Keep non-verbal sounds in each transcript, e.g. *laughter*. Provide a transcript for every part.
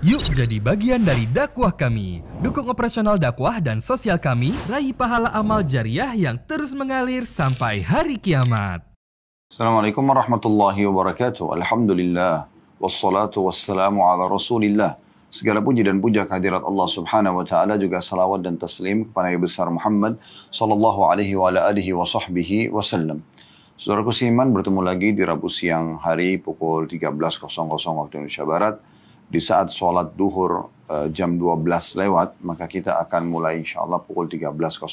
Yuk jadi bagian dari dakwah kami. Dukung operasional dakwah dan sosial kami, raih pahala amal jariah yang terus mengalir sampai hari kiamat. Assalamualaikum warahmatullahi wabarakatuh. Alhamdulillah. Wassalatu wassalamu ala rasulillah. Segala puji dan puja kehadirat Allah subhanahu wa ta'ala juga salawat dan taslim kepada Nabi Besar Muhammad sallallahu alaihi wa ala alihi wa sahbihi wa sallam. Saudaraku Siman bertemu lagi di Rabu siang hari pukul 13.00 waktu Indonesia Barat di saat sholat duhur eh, jam 12 lewat, maka kita akan mulai insya Allah pukul 13.00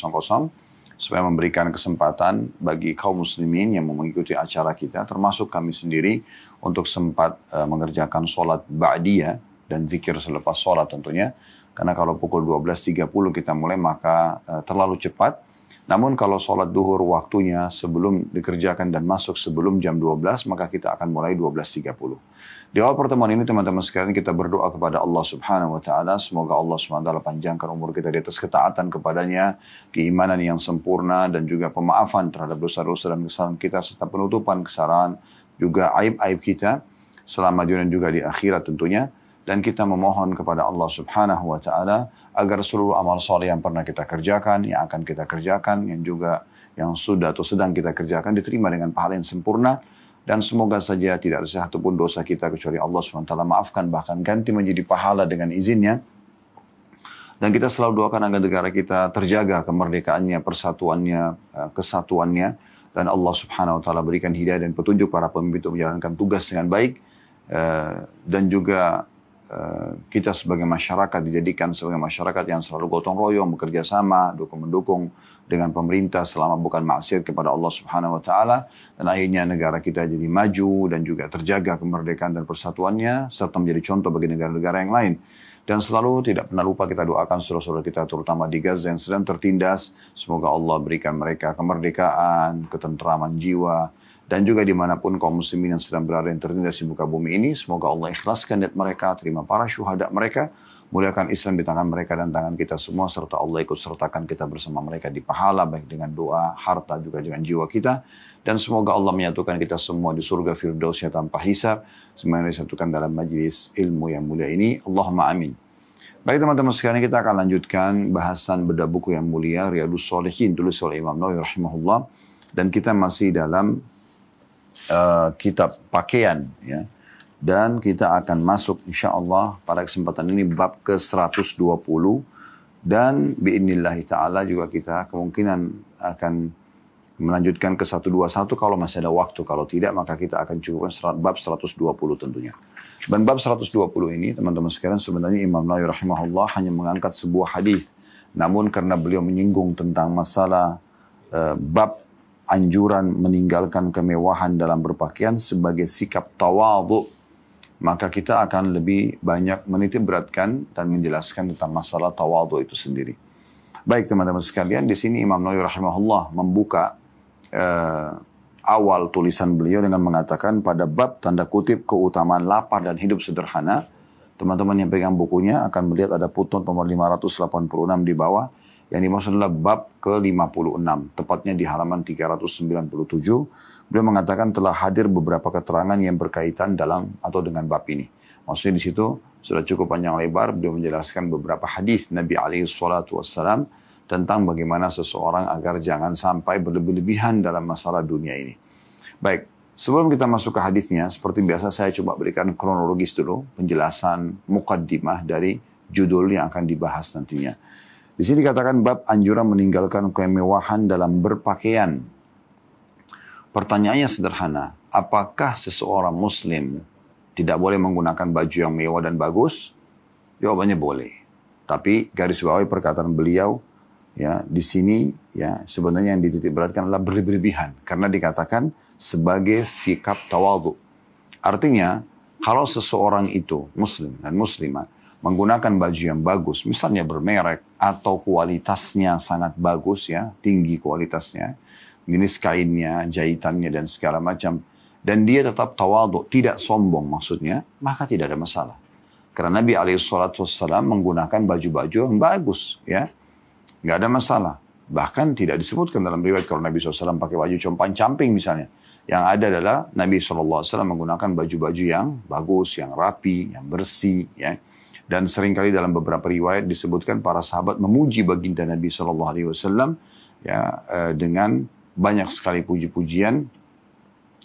supaya memberikan kesempatan bagi kaum muslimin yang mengikuti acara kita, termasuk kami sendiri untuk sempat eh, mengerjakan sholat ba'diyah dan zikir selepas sholat tentunya. Karena kalau pukul 12.30 kita mulai maka eh, terlalu cepat. Namun kalau sholat duhur waktunya sebelum dikerjakan dan masuk sebelum jam 12 maka kita akan mulai 12.30. Di awal pertemuan ini teman-teman sekalian kita berdoa kepada Allah Subhanahu wa taala semoga Allah Subhanahu wa taala panjangkan umur kita di atas ketaatan kepadanya, keimanan yang sempurna dan juga pemaafan terhadap dosa-dosa dan kesalahan kita serta penutupan kesalahan juga aib-aib kita selama dunia dan juga di akhirat tentunya dan kita memohon kepada Allah Subhanahu wa taala agar seluruh amal soleh yang pernah kita kerjakan, yang akan kita kerjakan, yang juga yang sudah atau sedang kita kerjakan diterima dengan pahala yang sempurna dan semoga saja tidak ada sehat satupun dosa kita kecuali Allah SWT maafkan bahkan ganti menjadi pahala dengan izinnya. Dan kita selalu doakan agar negara kita terjaga kemerdekaannya, persatuannya, eh, kesatuannya. Dan Allah subhanahu wa ta'ala berikan hidayah dan petunjuk para pemimpin untuk menjalankan tugas dengan baik. Eh, dan juga Eh, kita sebagai masyarakat dijadikan sebagai masyarakat yang selalu gotong royong, bekerja sama, dukung mendukung dengan pemerintah selama bukan maksiat kepada Allah Subhanahu wa taala dan akhirnya negara kita jadi maju dan juga terjaga kemerdekaan dan persatuannya serta menjadi contoh bagi negara-negara yang lain. Dan selalu tidak pernah lupa kita doakan saudara-saudara kita terutama di Gaza yang sedang tertindas, semoga Allah berikan mereka kemerdekaan, ketentraman jiwa, dan juga dimanapun kaum muslimin yang sedang berada yang tertindas di muka bumi ini. Semoga Allah ikhlaskan niat mereka, terima para syuhada mereka, muliakan Islam di tangan mereka dan tangan kita semua, serta Allah ikut sertakan kita bersama mereka di pahala, baik dengan doa, harta, juga dengan jiwa kita. Dan semoga Allah menyatukan kita semua di surga firdausnya tanpa hisab, semuanya disatukan dalam majelis ilmu yang mulia ini. Allahumma amin. Baik teman-teman sekarang kita akan lanjutkan bahasan beda buku yang mulia Riyadus Salihin tulis oleh Imam Nawawi rahimahullah dan kita masih dalam uh, eh, kitab pakaian ya. Dan kita akan masuk insya Allah pada kesempatan ini bab ke 120 dan biinillahi ta'ala juga kita kemungkinan akan melanjutkan ke 121 kalau masih ada waktu. Kalau tidak maka kita akan cukupkan bab 120 tentunya. Dan bab 120 ini teman-teman sekarang sebenarnya Imam Nawawi rahimahullah hanya mengangkat sebuah hadis. Namun karena beliau menyinggung tentang masalah uh, bab anjuran meninggalkan kemewahan dalam berpakaian sebagai sikap tawadhu maka kita akan lebih banyak menitip beratkan dan menjelaskan tentang masalah tawadhu itu sendiri. Baik teman-teman sekalian, di sini Imam Nawawi rahimahullah membuka eh, awal tulisan beliau dengan mengatakan pada bab tanda kutip keutamaan lapar dan hidup sederhana. Teman-teman yang pegang bukunya akan melihat ada putun nomor 586 di bawah yang dimaksud adalah bab ke-56, tepatnya di halaman 397. Beliau mengatakan telah hadir beberapa keterangan yang berkaitan dalam atau dengan bab ini. Maksudnya di situ sudah cukup panjang lebar beliau menjelaskan beberapa hadis Nabi alaihi salatu wassalam tentang bagaimana seseorang agar jangan sampai berlebih-lebihan dalam masalah dunia ini. Baik, Sebelum kita masuk ke hadisnya, seperti biasa saya coba berikan kronologis dulu penjelasan mukaddimah dari judul yang akan dibahas nantinya. Di sini dikatakan bab anjuran meninggalkan kemewahan dalam berpakaian. Pertanyaannya sederhana, apakah seseorang muslim tidak boleh menggunakan baju yang mewah dan bagus? Jawabannya boleh. Tapi garis bawahi perkataan beliau ya di sini ya sebenarnya yang dititik beratkan adalah berlebihan karena dikatakan sebagai sikap tawadhu. Artinya kalau seseorang itu muslim dan muslimah menggunakan baju yang bagus, misalnya bermerek atau kualitasnya sangat bagus ya, tinggi kualitasnya, jenis kainnya, jahitannya dan segala macam, dan dia tetap tawaduk, tidak sombong maksudnya, maka tidak ada masalah. Karena Nabi Alaihissalam menggunakan baju-baju yang bagus, ya, nggak ada masalah. Bahkan tidak disebutkan dalam riwayat kalau Nabi SAW pakai baju compang-camping misalnya. Yang ada adalah Nabi SAW menggunakan baju-baju yang bagus, yang rapi, yang bersih, ya. Dan seringkali dalam beberapa riwayat disebutkan para sahabat memuji baginda Nabi Shallallahu Alaihi Wasallam ya eh, dengan banyak sekali puji-pujian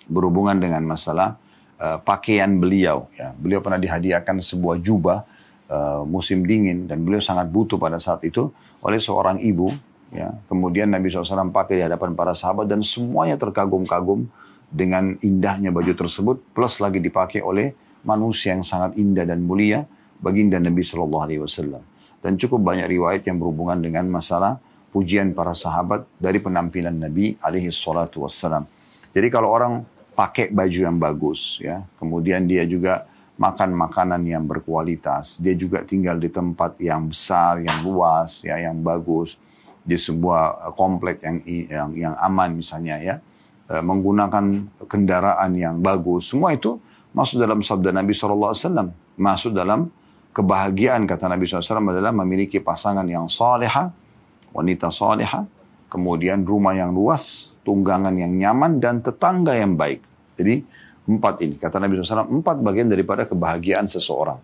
berhubungan dengan masalah uh, pakaian beliau. Ya. Beliau pernah dihadiahkan sebuah jubah uh, musim dingin dan beliau sangat butuh pada saat itu oleh seorang ibu. Ya. Kemudian Nabi SAW pakai di hadapan para sahabat dan semuanya terkagum-kagum dengan indahnya baju tersebut plus lagi dipakai oleh manusia yang sangat indah dan mulia baginda Nabi Shallallahu Alaihi Wasallam. Dan cukup banyak riwayat yang berhubungan dengan masalah pujian para sahabat dari penampilan Nabi alaihi salatu Jadi kalau orang pakai baju yang bagus ya, kemudian dia juga makan makanan yang berkualitas, dia juga tinggal di tempat yang besar, yang luas ya, yang bagus di sebuah eh, komplek yang yang yang aman misalnya ya, eh, menggunakan kendaraan yang bagus, semua itu masuk dalam sabda Nabi saw, masuk dalam kebahagiaan kata Nabi SAW adalah memiliki pasangan yang soleha, wanita soleha, kemudian rumah yang luas, tunggangan yang nyaman, dan tetangga yang baik. Jadi empat ini, kata Nabi SAW, empat bagian daripada kebahagiaan seseorang.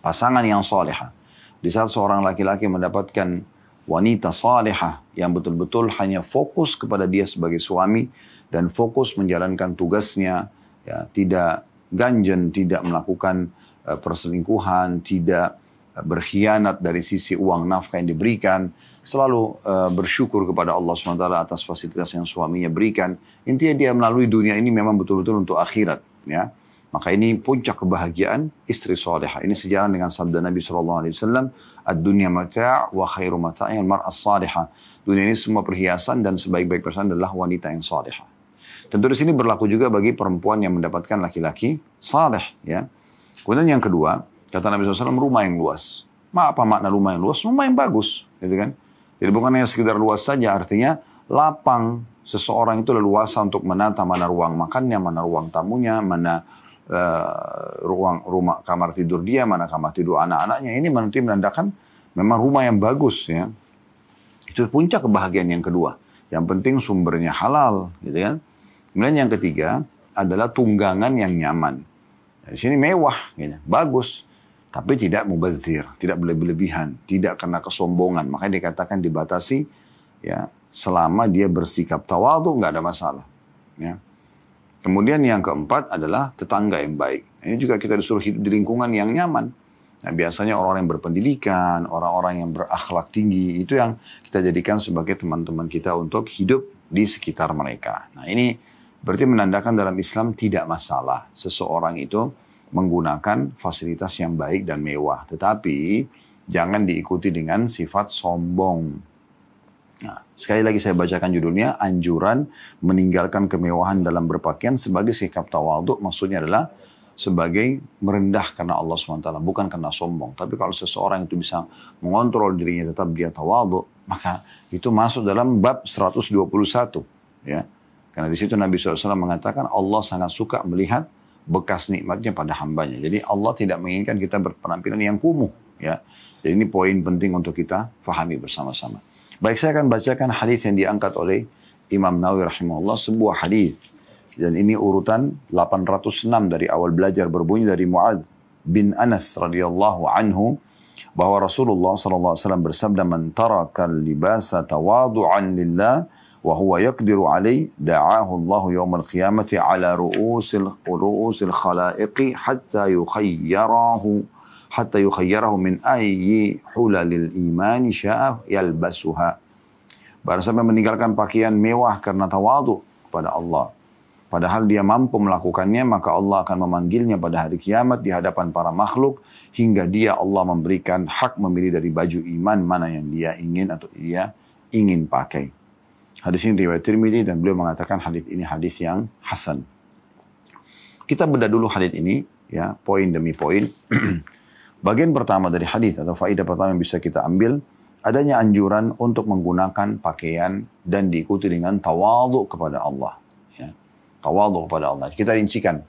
Pasangan yang soleha. Di saat seorang laki-laki mendapatkan wanita soleha yang betul-betul hanya fokus kepada dia sebagai suami dan fokus menjalankan tugasnya, ya, tidak ganjen, tidak melakukan Eh, perselingkuhan, tidak eh, berkhianat dari sisi uang nafkah yang diberikan, selalu uh, bersyukur kepada Allah SWT atas fasilitas yang suaminya berikan. Intinya dia melalui dunia ini memang betul-betul untuk akhirat. ya Maka ini puncak kebahagiaan istri salihah. Ini sejalan dengan sabda Nabi SAW, Ad-dunya mata' wa khairu mata'i mar'as salihah. Dunia ini semua perhiasan dan sebaik-baik perhiasan adalah wanita yang salihah. Tentu di sini berlaku juga bagi perempuan yang mendapatkan laki-laki saleh ya. Kemudian yang kedua, kata Nabi SAW, rumah yang luas. Ma apa makna rumah yang luas? Rumah yang bagus, gitu kan? Jadi bukan hanya sekedar luas saja, artinya lapang seseorang itu leluasa untuk menata mana ruang makannya, mana ruang tamunya, mana uh, ruang rumah kamar tidur dia, mana kamar tidur anak-anaknya. Ini nanti menandakan memang rumah yang bagus ya. Itu puncak kebahagiaan yang kedua. Yang penting sumbernya halal, gitu kan? Kemudian yang ketiga adalah tunggangan yang nyaman. Di sini mewah, gitu. bagus. Tapi tidak mubazir, tidak berlebihan, tidak kena kesombongan. Makanya dikatakan dibatasi ya selama dia bersikap tawadu nggak ada masalah. Ya. Kemudian yang keempat adalah tetangga yang baik. Ini juga kita disuruh hidup di lingkungan yang nyaman. Nah, biasanya orang-orang yang berpendidikan, orang-orang yang berakhlak tinggi, itu yang kita jadikan sebagai teman-teman kita untuk hidup di sekitar mereka. Nah, ini Berarti menandakan dalam Islam tidak masalah seseorang itu menggunakan fasilitas yang baik dan mewah. Tetapi jangan diikuti dengan sifat sombong. Nah, sekali lagi saya bacakan judulnya, anjuran meninggalkan kemewahan dalam berpakaian sebagai sikap tawaduk. Maksudnya adalah sebagai merendah karena Allah SWT, bukan karena sombong. Tapi kalau seseorang itu bisa mengontrol dirinya tetap dia tawadu, maka itu masuk dalam bab 121. Ya. Karena di situ Nabi SAW mengatakan Allah sangat suka melihat bekas nikmatnya pada hambanya. Jadi Allah tidak menginginkan kita berpenampilan yang kumuh. Ya. Jadi ini poin penting untuk kita fahami bersama-sama. Baik saya akan bacakan hadis yang diangkat oleh Imam Nawawi rahimahullah sebuah hadis dan ini urutan 806 dari awal belajar berbunyi dari Muad bin Anas radhiyallahu anhu bahwa Rasulullah sallallahu alaihi wasallam bersabda man tarakal libasa tawadu'an lillah وهو يقدر عليه دعاه الله Allah القيامة على رؤوس ru'usil الخلائق حتى hatta حتى hatta من min ayyi hulalil imani يلبسها yalbasuha. Barang siapa meninggalkan pakaian mewah karena tawadu kepada Allah. Padahal dia mampu melakukannya, maka Allah akan memanggilnya pada hari kiamat di hadapan para makhluk hingga dia Allah memberikan hak memilih dari baju iman mana yang dia ingin atau dia ingin pakai. Hadis ini riwayat Tirmidzi dan beliau mengatakan hadis ini hadis yang hasan. Kita bedah dulu hadis ini ya, poin demi poin. *clears throat* Bagian pertama dari hadis atau faedah pertama yang bisa kita ambil adanya anjuran untuk menggunakan pakaian dan diikuti dengan tawadhu kepada Allah. Ya. Tawadhu kepada Allah. Kita rincikan.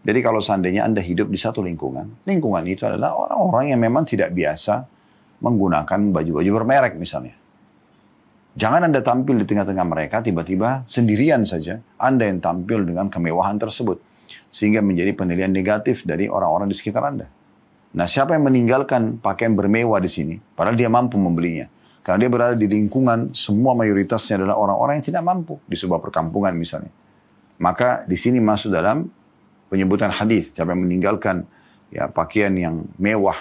Jadi kalau seandainya Anda hidup di satu lingkungan, lingkungan itu adalah orang-orang yang memang tidak biasa menggunakan baju-baju bermerek misalnya. Jangan Anda tampil di tengah-tengah mereka tiba-tiba sendirian saja Anda yang tampil dengan kemewahan tersebut. Sehingga menjadi penilaian negatif dari orang-orang di sekitar Anda. Nah siapa yang meninggalkan pakaian bermewah di sini? Padahal dia mampu membelinya. Karena dia berada di lingkungan semua mayoritasnya adalah orang-orang yang tidak mampu di sebuah perkampungan misalnya. Maka di sini masuk dalam penyebutan hadis siapa yang meninggalkan ya pakaian yang mewah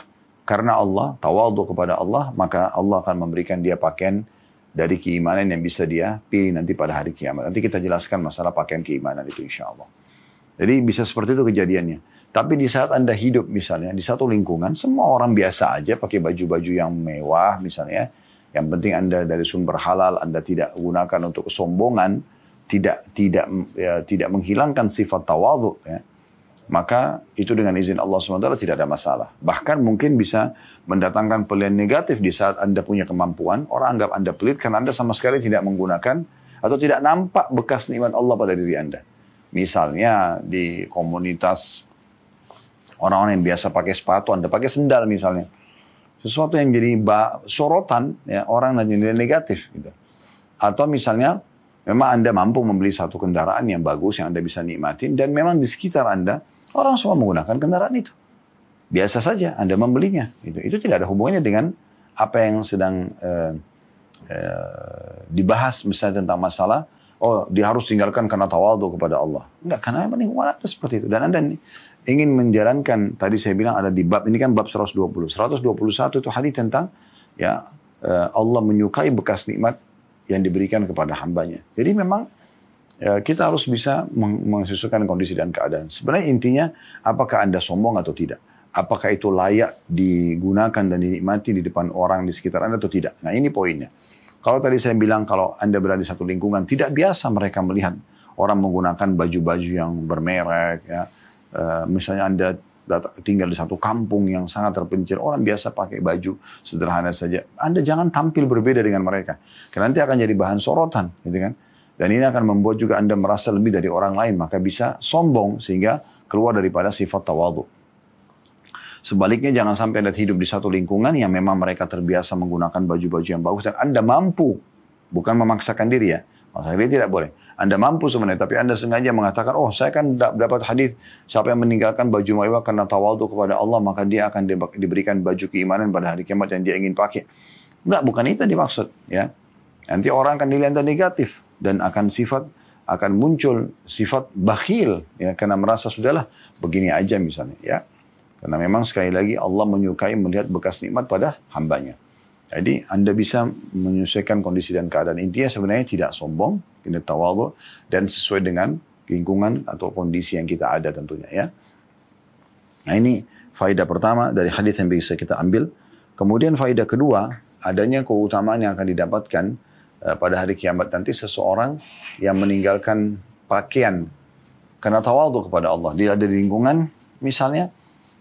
karena Allah, tawadu kepada Allah, maka Allah akan memberikan dia pakaian dari keimanan yang bisa dia pilih nanti pada hari kiamat. Nanti kita jelaskan masalah pakaian keimanan itu insya Allah. Jadi bisa seperti itu kejadiannya. Tapi di saat Anda hidup misalnya di satu lingkungan, semua orang biasa aja pakai baju-baju yang mewah misalnya. Yang penting Anda dari sumber halal, Anda tidak gunakan untuk kesombongan, tidak tidak ya, tidak menghilangkan sifat tawadhu ya maka itu dengan izin Allah SWT tidak ada masalah. Bahkan mungkin bisa mendatangkan pilihan negatif di saat Anda punya kemampuan, orang anggap Anda pelit karena Anda sama sekali tidak menggunakan atau tidak nampak bekas nikmat Allah pada diri Anda. Misalnya di komunitas orang-orang yang biasa pakai sepatu, Anda pakai sendal misalnya. Sesuatu yang jadi sorotan ya, orang nanya nilai negatif. Gitu. Atau misalnya memang Anda mampu membeli satu kendaraan yang bagus yang Anda bisa nikmatin dan memang di sekitar Anda Orang semua menggunakan kendaraan itu. Biasa saja Anda membelinya. Itu, itu tidak ada hubungannya dengan apa yang sedang uh, uh, dibahas misalnya tentang masalah oh dia harus tinggalkan karena tawaldo kepada Allah. Enggak, karena ini ada seperti itu. Dan Anda ingin menjalankan, tadi saya bilang ada di bab, ini kan bab 120. 121 itu hadis tentang ya eh, Allah menyukai bekas nikmat yang diberikan kepada hambanya. Jadi memang Ya, kita harus bisa meng kondisi dan keadaan. Sebenarnya intinya apakah Anda sombong atau tidak? Apakah itu layak digunakan dan dinikmati di depan orang di sekitar Anda atau tidak? Nah ini poinnya. Kalau tadi saya bilang kalau Anda berada di satu lingkungan, tidak biasa mereka melihat orang menggunakan baju-baju yang bermerek. Ya. E, misalnya Anda tinggal di satu kampung yang sangat terpencil, orang biasa pakai baju sederhana saja. Anda jangan tampil berbeda dengan mereka. Karena nanti akan jadi bahan sorotan. Gitu kan? Dan ini akan membuat juga Anda merasa lebih dari orang lain, maka bisa sombong sehingga keluar daripada sifat tawadu. Sebaliknya jangan sampai Anda hidup di satu lingkungan yang memang mereka terbiasa menggunakan baju-baju yang bagus dan Anda mampu, bukan memaksakan diri ya. Maksudnya dia tidak boleh. Anda mampu sebenarnya, tapi Anda sengaja mengatakan, oh saya kan dapat hadis siapa yang meninggalkan baju mewah karena tawadu kepada Allah, maka dia akan diberikan baju keimanan pada hari kiamat yang dia ingin pakai. Enggak, bukan itu yang dimaksud. ya. Nanti orang akan dilihat negatif dan akan sifat akan muncul sifat bakhil ya karena merasa sudahlah begini aja misalnya ya karena memang sekali lagi Allah menyukai melihat bekas nikmat pada hambanya jadi anda bisa menyesuaikan kondisi dan keadaan intinya sebenarnya tidak sombong tidak tawadu dan sesuai dengan lingkungan atau kondisi yang kita ada tentunya ya nah ini faedah pertama dari hadis yang bisa kita ambil kemudian faedah kedua adanya keutamaan yang akan didapatkan Eh, pada hari kiamat nanti seseorang yang meninggalkan pakaian karena tawadhu kepada Allah. Dia ada di lingkungan misalnya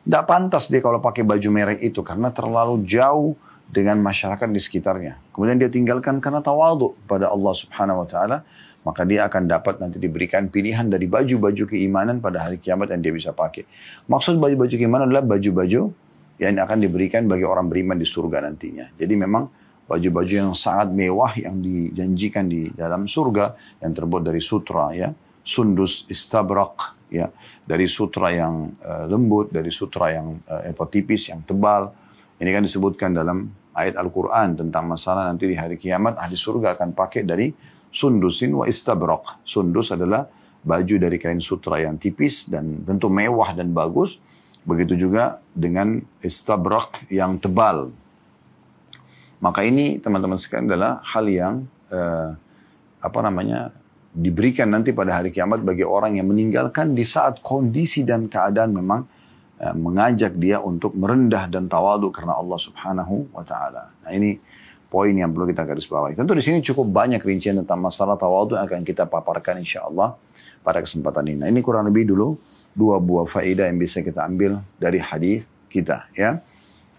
tidak pantas dia kalau pakai baju merek itu karena terlalu jauh dengan masyarakat di sekitarnya. Kemudian dia tinggalkan karena tawadhu kepada Allah Subhanahu wa taala, maka dia akan dapat nanti diberikan pilihan dari baju-baju keimanan pada hari kiamat yang dia bisa pakai. Maksud baju-baju keimanan adalah baju-baju yang akan diberikan bagi orang beriman di surga nantinya. Jadi memang baju-baju yang sangat mewah yang dijanjikan di dalam surga yang terbuat dari sutra ya, sundus istabrak ya, dari sutra yang uh, lembut, dari sutra yang uh, tipis, yang tebal. Ini kan disebutkan dalam ayat Al-Qur'an tentang masalah nanti di hari kiamat ahli surga akan pakai dari sundusin wa istabrak. Sundus adalah baju dari kain sutra yang tipis dan tentu mewah dan bagus. Begitu juga dengan istabrak yang tebal. Maka ini teman-teman sekalian adalah hal yang eh, apa namanya diberikan nanti pada hari kiamat bagi orang yang meninggalkan di saat kondisi dan keadaan memang eh, mengajak dia untuk merendah dan tawadu karena Allah Subhanahu wa taala. Nah, ini poin yang perlu kita garis bawahi. Tentu di sini cukup banyak rincian tentang masalah tawadu yang akan kita paparkan insya Allah pada kesempatan ini. Nah, ini kurang lebih dulu dua buah faedah yang bisa kita ambil dari hadis kita ya.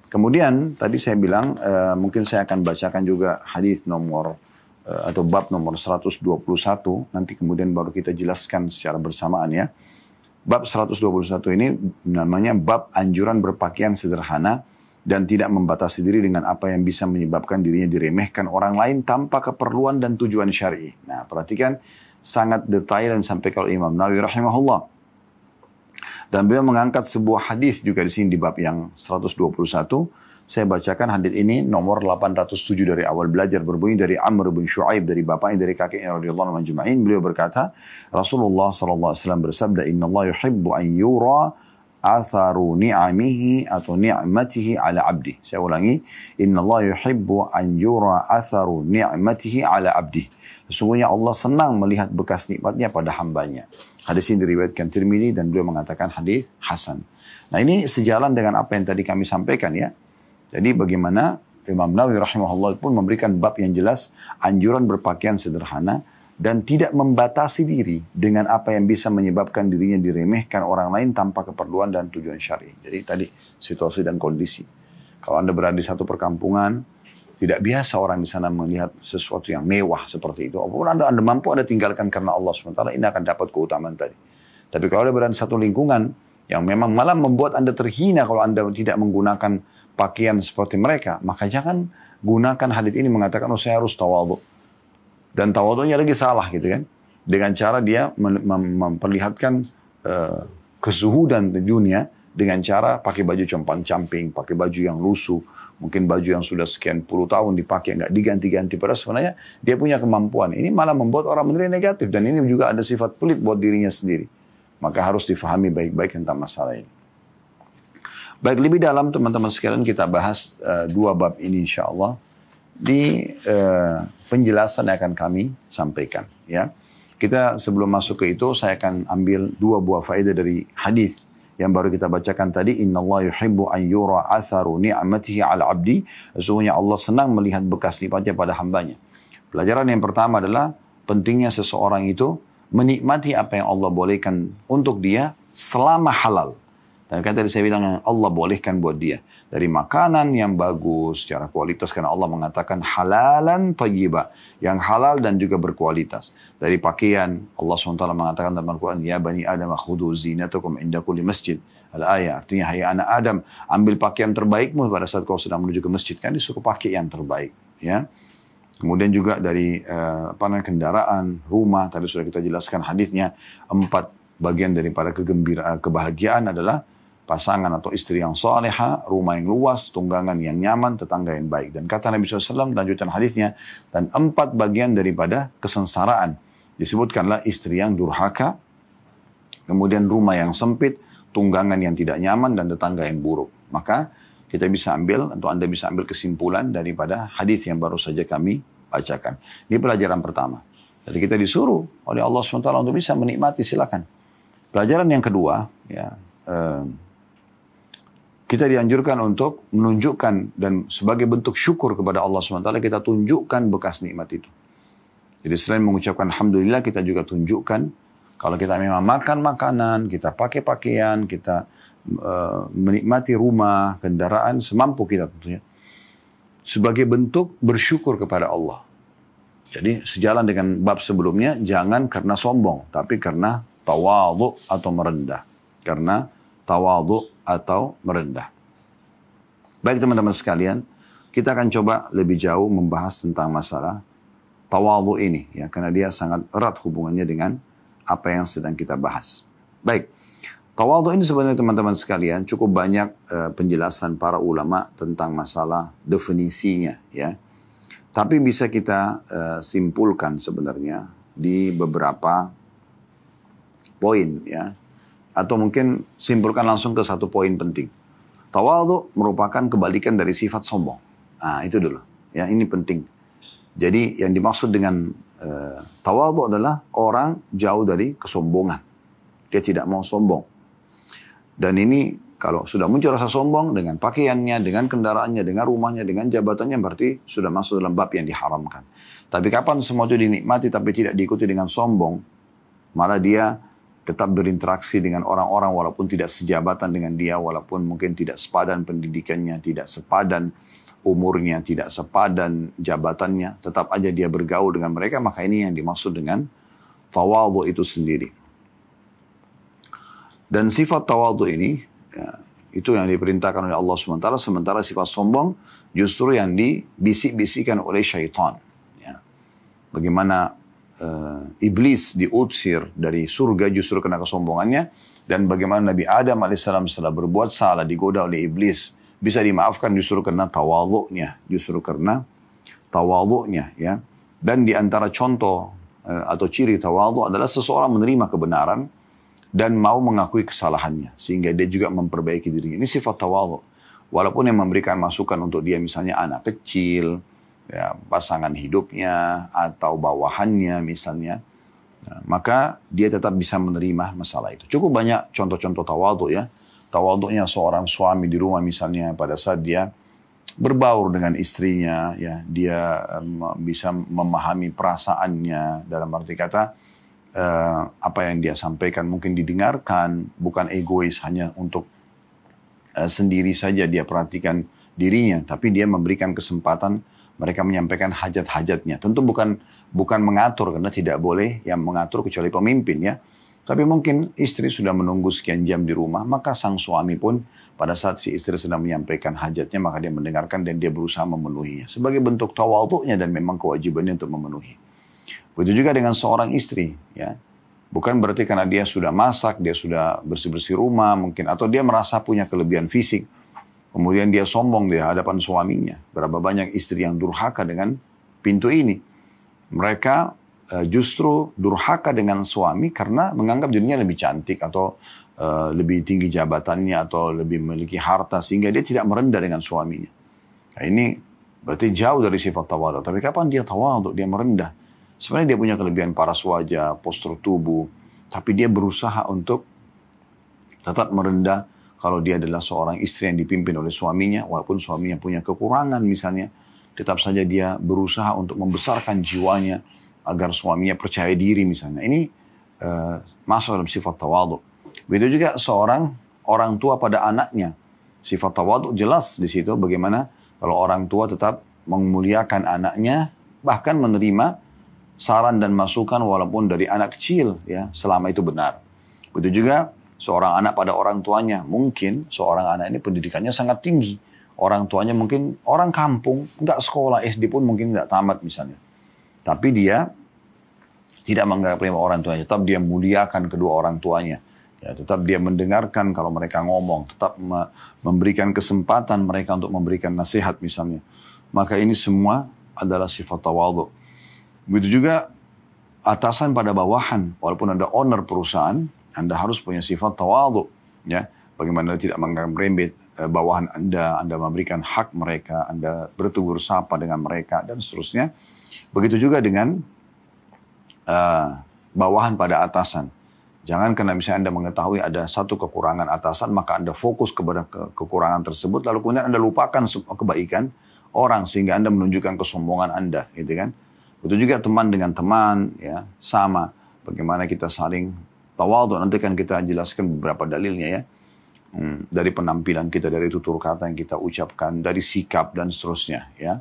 Kemudian tadi saya bilang uh, mungkin saya akan bacakan juga hadis nomor uh, atau bab nomor 121 nanti kemudian baru kita jelaskan secara bersamaan ya. Bab 121 ini namanya bab anjuran berpakaian sederhana dan tidak membatasi diri dengan apa yang bisa menyebabkan dirinya diremehkan orang lain tanpa keperluan dan tujuan syar'i. Nah, perhatikan sangat detail dan sampai kalau Imam Nawawi rahimahullah dan beliau mengangkat sebuah hadis juga di sini di bab yang 121. Saya bacakan hadis ini nomor 807 dari awal belajar berbunyi dari Amr bin Shu'aib dari bapaknya dari kakeknya radhiyallahu anhu majma'in beliau berkata Rasulullah sallallahu alaihi wasallam bersabda inna Allah yuhibbu an yura atharu ni'amihi atau ni'matihi ala abdi. Saya ulangi, inna Allah yuhibbu an yura atharu ni'matihi ala abdi. Sesungguhnya Allah senang melihat bekas nikmatnya pada hambanya. Hadis ini diriwayatkan Tirmidzi dan beliau mengatakan hadis hasan. Nah ini sejalan dengan apa yang tadi kami sampaikan ya. Jadi bagaimana Imam Nawawi rahimahullah pun memberikan bab yang jelas anjuran berpakaian sederhana dan tidak membatasi diri dengan apa yang bisa menyebabkan dirinya diremehkan orang lain tanpa keperluan dan tujuan syari. Jadi tadi situasi dan kondisi. Kalau Anda berada di satu perkampungan, tidak biasa orang di sana melihat sesuatu yang mewah seperti itu. Apapun anda, anda mampu, anda tinggalkan karena Allah SWT, ini akan dapat keutamaan tadi. Tapi kalau anda berada satu lingkungan yang memang malah membuat anda terhina kalau anda tidak menggunakan pakaian seperti mereka, maka jangan gunakan hadits ini mengatakan, oh saya harus tawadu. Dan tawadunya lagi salah gitu kan. Dengan cara dia memperlihatkan eh, uh, dan di dunia, dengan cara pakai baju compang-camping, pakai baju yang lusuh, mungkin baju yang sudah sekian puluh tahun dipakai nggak diganti-ganti pada sebenarnya dia punya kemampuan ini malah membuat orang menilai negatif dan ini juga ada sifat pelit buat dirinya sendiri maka harus difahami baik-baik tentang masalah ini baik lebih dalam teman-teman sekalian kita bahas uh, dua bab ini insya Allah di uh, penjelasan yang akan kami sampaikan ya kita sebelum masuk ke itu saya akan ambil dua buah faedah dari hadis yang baru kita bacakan tadi innallaha yuhibbu an yura atharu ni'matihi 'ala 'abdi sesungguhnya Allah senang melihat bekas lipatnya pada hambanya pelajaran yang pertama adalah pentingnya seseorang itu menikmati apa yang Allah bolehkan untuk dia selama halal dan kata tadi saya bilang Allah bolehkan buat dia dari makanan yang bagus secara kualitas karena Allah mengatakan halalan thayyibah yang halal dan juga berkualitas dari pakaian Allah SWT mengatakan dalam Al-Quran ya bani adam khudu zinatakum inda kulli masjid al ayat artinya hai anak Adam ambil pakaian terbaikmu pada saat kau sedang menuju ke masjid kan disuruh pakai yang terbaik ya Kemudian juga dari uh, apa namanya kendaraan, rumah tadi sudah kita jelaskan hadisnya empat bagian daripada kegembira kebahagiaan adalah pasangan atau istri yang soleha, rumah yang luas, tunggangan yang nyaman, tetangga yang baik. Dan kata Nabi SAW lanjutan hadisnya, dan empat bagian daripada kesengsaraan. Disebutkanlah istri yang durhaka, kemudian rumah yang sempit, tunggangan yang tidak nyaman, dan tetangga yang buruk. Maka kita bisa ambil atau Anda bisa ambil kesimpulan daripada hadis yang baru saja kami bacakan. Ini pelajaran pertama. Jadi kita disuruh oleh Allah SWT untuk bisa menikmati silakan. Pelajaran yang kedua, ya, eh, kita dianjurkan untuk menunjukkan dan sebagai bentuk syukur kepada Allah SWT kita tunjukkan bekas nikmat itu. Jadi selain mengucapkan Alhamdulillah kita juga tunjukkan kalau kita memang makan makanan, kita pakai pakaian, kita uh, menikmati rumah, kendaraan semampu kita tentunya. Sebagai bentuk bersyukur kepada Allah. Jadi sejalan dengan bab sebelumnya jangan karena sombong tapi karena tawadu atau merendah. Karena tawadu atau merendah. Baik teman-teman sekalian, kita akan coba lebih jauh membahas tentang masalah tawadhu ini ya karena dia sangat erat hubungannya dengan apa yang sedang kita bahas. Baik. Tawadhu ini sebenarnya teman-teman sekalian cukup banyak uh, penjelasan para ulama tentang masalah definisinya ya. Tapi bisa kita uh, simpulkan sebenarnya di beberapa poin ya atau mungkin simpulkan langsung ke satu poin penting. Tawadu merupakan kebalikan dari sifat sombong. Nah, itu dulu. Ya, ini penting. Jadi yang dimaksud dengan uh, eh, tawadu adalah orang jauh dari kesombongan. Dia tidak mau sombong. Dan ini kalau sudah muncul rasa sombong dengan pakaiannya, dengan kendaraannya, dengan rumahnya, dengan jabatannya berarti sudah masuk dalam bab yang diharamkan. Tapi kapan semua itu dinikmati tapi tidak diikuti dengan sombong, malah dia tetap berinteraksi dengan orang-orang walaupun tidak sejabatan dengan dia, walaupun mungkin tidak sepadan pendidikannya, tidak sepadan umurnya, tidak sepadan jabatannya, tetap aja dia bergaul dengan mereka, maka ini yang dimaksud dengan tawadu itu sendiri. Dan sifat tawadu ini ya, itu yang diperintahkan oleh Allah SWT, sementara sifat sombong justru yang dibisik bisikan oleh syaitan. Ya. Bagaimana uh, iblis diusir dari surga justru kena kesombongannya dan bagaimana Nabi Adam alaihissalam setelah berbuat salah digoda oleh iblis bisa dimaafkan justru karena tawaduknya justru karena tawaduknya ya dan diantara contoh eh, atau ciri tawaduk adalah seseorang menerima kebenaran dan mau mengakui kesalahannya sehingga dia juga memperbaiki dirinya ini sifat tawaduk walaupun yang memberikan masukan untuk dia misalnya anak kecil ya, pasangan hidupnya atau bawahannya misalnya, ya, maka dia tetap bisa menerima masalah itu. Cukup banyak contoh-contoh tawadhu ya. Tawadunya seorang suami di rumah misalnya pada saat dia berbaur dengan istrinya ya dia um, bisa memahami perasaannya dalam arti kata uh, apa yang dia sampaikan mungkin didengarkan bukan egois hanya untuk uh, sendiri saja dia perhatikan dirinya tapi dia memberikan kesempatan mereka menyampaikan hajat-hajatnya. Tentu bukan bukan mengatur karena tidak boleh yang mengatur kecuali pemimpin ya. Tapi mungkin istri sudah menunggu sekian jam di rumah, maka sang suami pun pada saat si istri sedang menyampaikan hajatnya, maka dia mendengarkan dan dia berusaha memenuhinya. Sebagai bentuk tawaduknya dan memang kewajibannya untuk memenuhi. Begitu juga dengan seorang istri, ya. Bukan berarti karena dia sudah masak, dia sudah bersih-bersih rumah mungkin, atau dia merasa punya kelebihan fisik. Kemudian dia sombong di hadapan suaminya. Berapa banyak istri yang durhaka dengan pintu ini. Mereka eh, justru durhaka dengan suami karena menganggap dirinya lebih cantik atau eh, lebih tinggi jabatannya atau lebih memiliki harta sehingga dia tidak merendah dengan suaminya. Nah, ini berarti jauh dari sifat tawadu. Tapi kapan dia tawadu? Dia merendah. Sebenarnya dia punya kelebihan paras wajah, postur tubuh, tapi dia berusaha untuk tetap merendah kalau dia adalah seorang istri yang dipimpin oleh suaminya, walaupun suaminya punya kekurangan misalnya, tetap saja dia berusaha untuk membesarkan jiwanya agar suaminya percaya diri misalnya. Ini uh, masuk dalam sifat tawadu. Begitu juga seorang orang tua pada anaknya. Sifat tawadu jelas di situ bagaimana kalau orang tua tetap memuliakan anaknya, bahkan menerima saran dan masukan walaupun dari anak kecil ya selama itu benar. Begitu juga seorang anak pada orang tuanya. Mungkin seorang anak ini pendidikannya sangat tinggi. Orang tuanya mungkin orang kampung, nggak sekolah SD pun mungkin nggak tamat misalnya. Tapi dia tidak menganggap orang tuanya, tetap dia muliakan kedua orang tuanya. Ya, tetap dia mendengarkan kalau mereka ngomong, tetap memberikan kesempatan mereka untuk memberikan nasihat misalnya. Maka ini semua adalah sifat tawadhu. Begitu juga atasan pada bawahan, walaupun ada owner perusahaan, anda harus punya sifat tawadu, ya. Bagaimana tidak tidak merembet eh, bawahan Anda, Anda memberikan hak mereka, Anda bertugur sapa dengan mereka dan seterusnya. Begitu juga dengan uh, bawahan pada atasan. Jangan karena misalnya Anda mengetahui ada satu kekurangan atasan, maka Anda fokus kepada ke kekurangan tersebut, lalu kemudian Anda lupakan kebaikan orang sehingga Anda menunjukkan kesombongan Anda, gitu kan? Itu juga teman dengan teman, ya sama. Bagaimana kita saling tawadu nanti kan kita jelaskan beberapa dalilnya ya. Hmm, dari penampilan kita, dari tutur kata yang kita ucapkan, dari sikap dan seterusnya ya.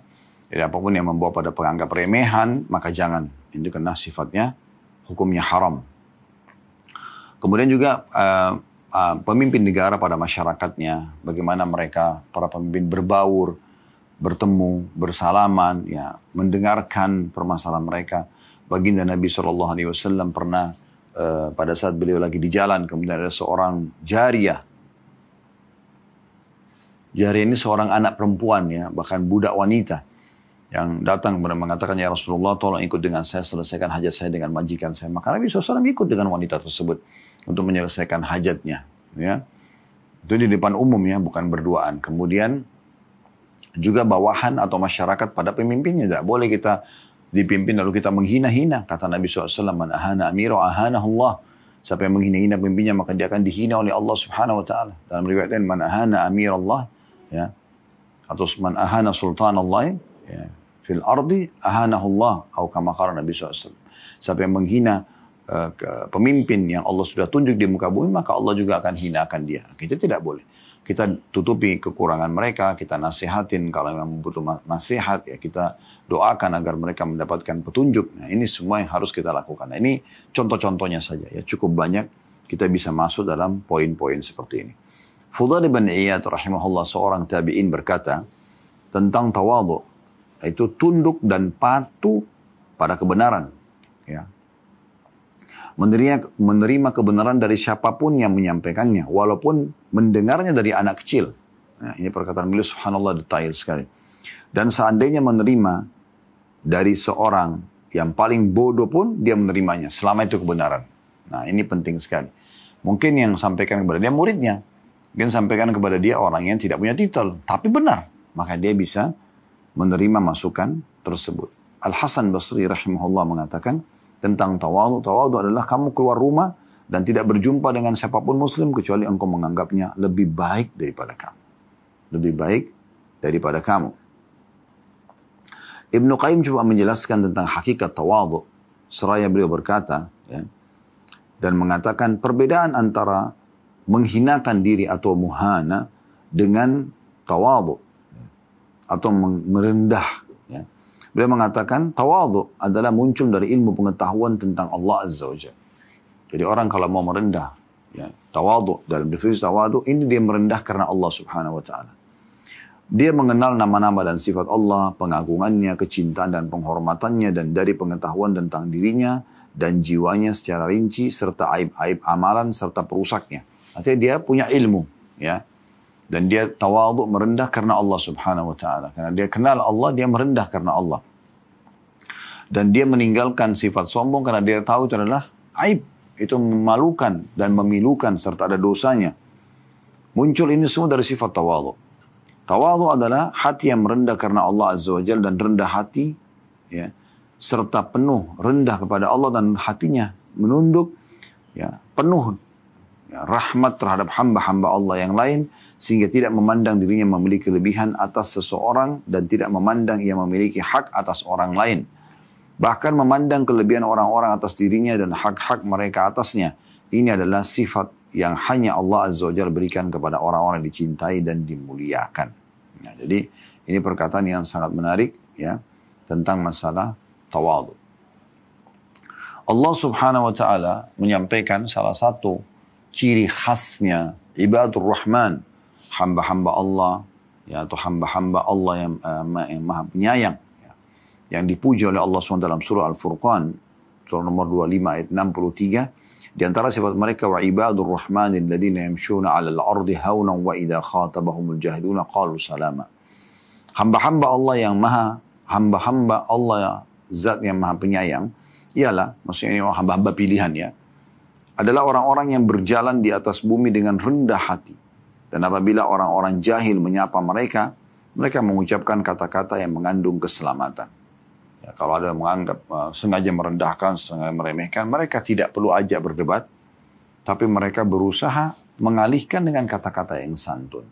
Jadi apapun yang membawa pada penganggap remehan, maka jangan. Ini kena sifatnya hukumnya haram. Kemudian juga uh, uh, pemimpin negara pada masyarakatnya, bagaimana mereka para pemimpin berbaur, bertemu, bersalaman, ya mendengarkan permasalahan mereka. Baginda Nabi saw Alaihi Wasallam pernah Eh, pada saat beliau lagi di jalan kemudian ada seorang jariah. Jariah ini seorang anak perempuan ya, bahkan budak wanita yang datang kepada mengatakan ya Rasulullah tolong ikut dengan saya selesaikan hajat saya dengan majikan saya. Maka Nabi SAW ikut dengan wanita tersebut untuk menyelesaikan hajatnya. Ya. Itu di depan umum ya, bukan berduaan. Kemudian juga bawahan atau masyarakat pada pemimpinnya. Tidak boleh kita dipimpin lalu kita menghina-hina. Kata Nabi SAW, Man ahana amira ahanahullah. Siapa yang menghina-hina pemimpinnya maka dia akan dihina oleh Allah Subhanahu wa taala. Dalam riwayat lain man ahana amir Allah ya atau man ahana sultan Allah ya fil ardi ahanahu Allah atau kama Nabi SAW. Siapa yang menghina uh, pemimpin yang Allah sudah tunjuk di muka bumi maka Allah juga akan hinakan dia. Kita tidak boleh kita tutupi kekurangan mereka, kita nasihatin kalau memang butuh nasihat ya kita doakan agar mereka mendapatkan petunjuk. Nah, ini semua yang harus kita lakukan. Nah, ini contoh-contohnya saja ya cukup banyak kita bisa masuk dalam poin-poin seperti ini. Fudail bin Iyad rahimahullah seorang tabi'in berkata tentang tawadhu yaitu tunduk dan patuh pada kebenaran ya menerima, menerima kebenaran dari siapapun yang menyampaikannya, walaupun mendengarnya dari anak kecil. Nah, ini perkataan beliau subhanallah detail sekali. Dan seandainya menerima dari seorang yang paling bodoh pun dia menerimanya, selama itu kebenaran. Nah ini penting sekali. Mungkin yang sampaikan kepada dia muridnya, mungkin sampaikan kepada dia orang yang tidak punya titel, tapi benar. Maka dia bisa menerima masukan tersebut. Al-Hasan Basri rahimahullah mengatakan, tentang tawadu. Tawadu adalah kamu keluar rumah dan tidak berjumpa dengan siapapun muslim kecuali engkau menganggapnya lebih baik daripada kamu. Lebih baik daripada kamu. Ibnu Qayyim coba menjelaskan tentang hakikat tawadu. Seraya beliau berkata, ya, dan mengatakan perbedaan antara menghinakan diri atau muhana dengan tawadu ya, atau merendah Beliau mengatakan tawadhu adalah muncul dari ilmu pengetahuan tentang Allah Azza wa Jadi orang kalau mau merendah, ya, tawadhu dalam definisi tawadhu ini dia merendah karena Allah Subhanahu wa taala. Dia mengenal nama-nama dan sifat Allah, pengagungannya, kecintaan dan penghormatannya dan dari pengetahuan tentang dirinya dan jiwanya secara rinci serta aib-aib amalan serta perusaknya. Artinya dia punya ilmu, ya. Dan dia tawadhu merendah karena Allah Subhanahu wa taala. Karena dia kenal Allah, dia merendah karena Allah. Dan dia meninggalkan sifat sombong karena dia tahu itu adalah aib. Itu memalukan dan memilukan serta ada dosanya. Muncul ini semua dari sifat tawadu. Tawadu adalah hati yang merendah karena Allah Azza wa Jal dan rendah hati. ya Serta penuh rendah kepada Allah dan hatinya menunduk. ya Penuh ya, rahmat terhadap hamba-hamba Allah yang lain sehingga tidak memandang dirinya memiliki kelebihan atas seseorang dan tidak memandang ia memiliki hak atas orang lain. Bahkan memandang kelebihan orang-orang atas dirinya dan hak-hak mereka atasnya. Ini adalah sifat yang hanya Allah Azza wa Jalla berikan kepada orang-orang yang dicintai dan dimuliakan. Nah, jadi ini perkataan yang sangat menarik ya tentang masalah tawadu. Allah Subhanahu wa taala menyampaikan salah satu ciri khasnya ibadur rahman, hamba-hamba Allah ya atau hamba-hamba Allah yang, uh, yang Maha Penyayang yang dipuji oleh Allah SWT dalam surah Al-Furqan, surah nomor 25 ayat 63, di antara sifat mereka wa ibadur rahmanin ladina yamshuna 'alal ardi haunan wa idza khatabahumul jahiluna qalu salama. Hamba-hamba Allah yang maha hamba-hamba Allah zat yang maha penyayang ialah maksudnya hamba-hamba pilihan ya adalah orang-orang yang berjalan di atas bumi dengan rendah hati dan apabila orang-orang jahil menyapa mereka mereka mengucapkan kata-kata yang mengandung keselamatan Ya, kalau ada yang menganggap uh, sengaja merendahkan, sengaja meremehkan, mereka tidak perlu ajak berdebat, tapi mereka berusaha mengalihkan dengan kata-kata yang santun.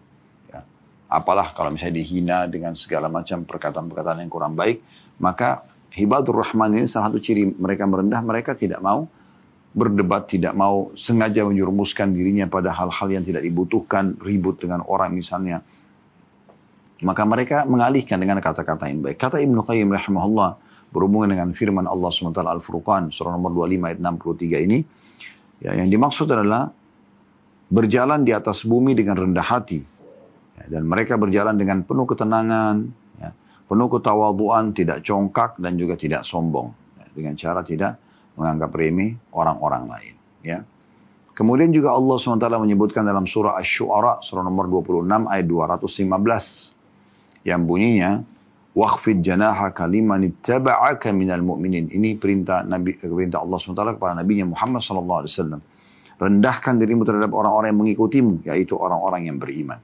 Ya. Apalah kalau misalnya dihina dengan segala macam perkataan-perkataan yang kurang baik, maka hibadur rahman ini salah satu ciri mereka merendah, mereka tidak mau berdebat, tidak mau sengaja menyurumuskan dirinya pada hal-hal yang tidak dibutuhkan, ribut dengan orang misalnya. Maka mereka mengalihkan dengan kata-kata yang baik. Kata Ibnu Qayyim rahimahullah, berhubungan dengan firman Allah SWT Al-Furqan surah nomor 25 ayat 63 ini. Ya, yang dimaksud adalah berjalan di atas bumi dengan rendah hati. Ya, dan mereka berjalan dengan penuh ketenangan, ya, penuh ketawaduan, tidak congkak dan juga tidak sombong. Ya, dengan cara tidak menganggap remeh orang-orang lain. Ya. Kemudian juga Allah SWT menyebutkan dalam surah Ash-Shu'ara, surah nomor 26 ayat 215. Yang bunyinya, Wakfid janaha kaliman ittaba'aka minal mu'minin. Ini perintah Nabi perintah Allah SWT kepada Nabi Muhammad SAW. Rendahkan dirimu terhadap orang-orang yang mengikutimu, yaitu orang-orang yang beriman.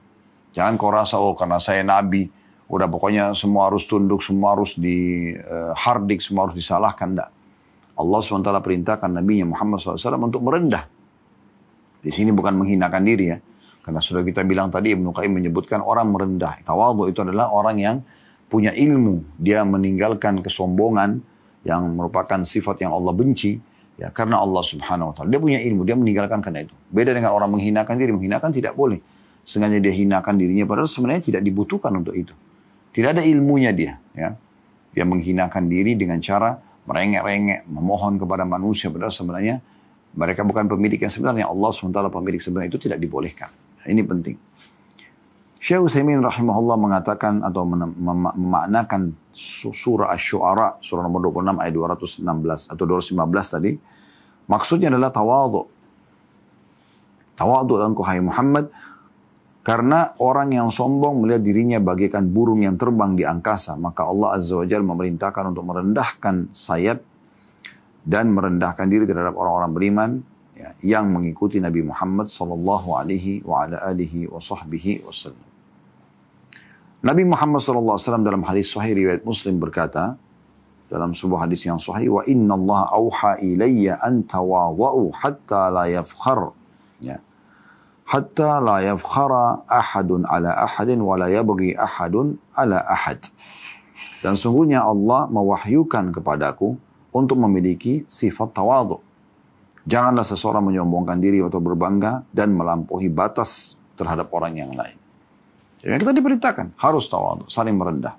Jangan kau rasa, oh karena saya Nabi, udah pokoknya semua harus tunduk, semua harus dihardik, eh, semua harus disalahkan. Tidak. Allah SWT perintahkan Nabi Muhammad SAW untuk merendah. Di sini bukan menghinakan diri ya. Karena sudah kita bilang tadi, Ibnu Qayyim menyebutkan orang merendah. Tawadu itu adalah orang yang punya ilmu, dia meninggalkan kesombongan yang merupakan sifat yang Allah benci, ya karena Allah Subhanahu wa taala. Dia punya ilmu, dia meninggalkan karena itu. Beda dengan orang menghinakan diri, menghinakan tidak boleh. Sengaja dia hinakan dirinya padahal sebenarnya tidak dibutuhkan untuk itu. Tidak ada ilmunya dia, ya. Dia menghinakan diri dengan cara merengek-rengek, memohon kepada manusia padahal sebenarnya mereka bukan pemilik yang sebenarnya. Allah SWT pemilik sebenarnya itu tidak dibolehkan. Ini penting. Syekh Utsaimin rahimahullah mengatakan atau memaknakan surah Asy-Syu'ara surah nomor 26 ayat 216 atau 215 tadi maksudnya adalah tawadhu. Tawadhu dan kuhai Muhammad karena orang yang sombong melihat dirinya bagaikan burung yang terbang di angkasa, maka Allah Azza wa Jalla memerintahkan untuk merendahkan sayap dan merendahkan diri terhadap orang-orang beriman ya, yang mengikuti Nabi Muhammad sallallahu alaihi wa ala alihi wa sahbihi wasallam. Nabi Muhammad Alaihi Wasallam dalam hadis sahih riwayat Muslim berkata, dalam sebuah hadis yang sahih, wa inna Allah auha ilayya an tawawa'u hatta la yafkhar. Ya. Hatta la yafkhara ahadun ala ahadin wa la yabghi ahadun ala ahad. Dan sungguhnya Allah mewahyukan kepadaku untuk memiliki sifat tawadu. Janganlah seseorang menyombongkan diri atau berbangga dan melampaui batas terhadap orang yang lain. Yang kan? kita diperintahkan harus tawadu, saling merendah.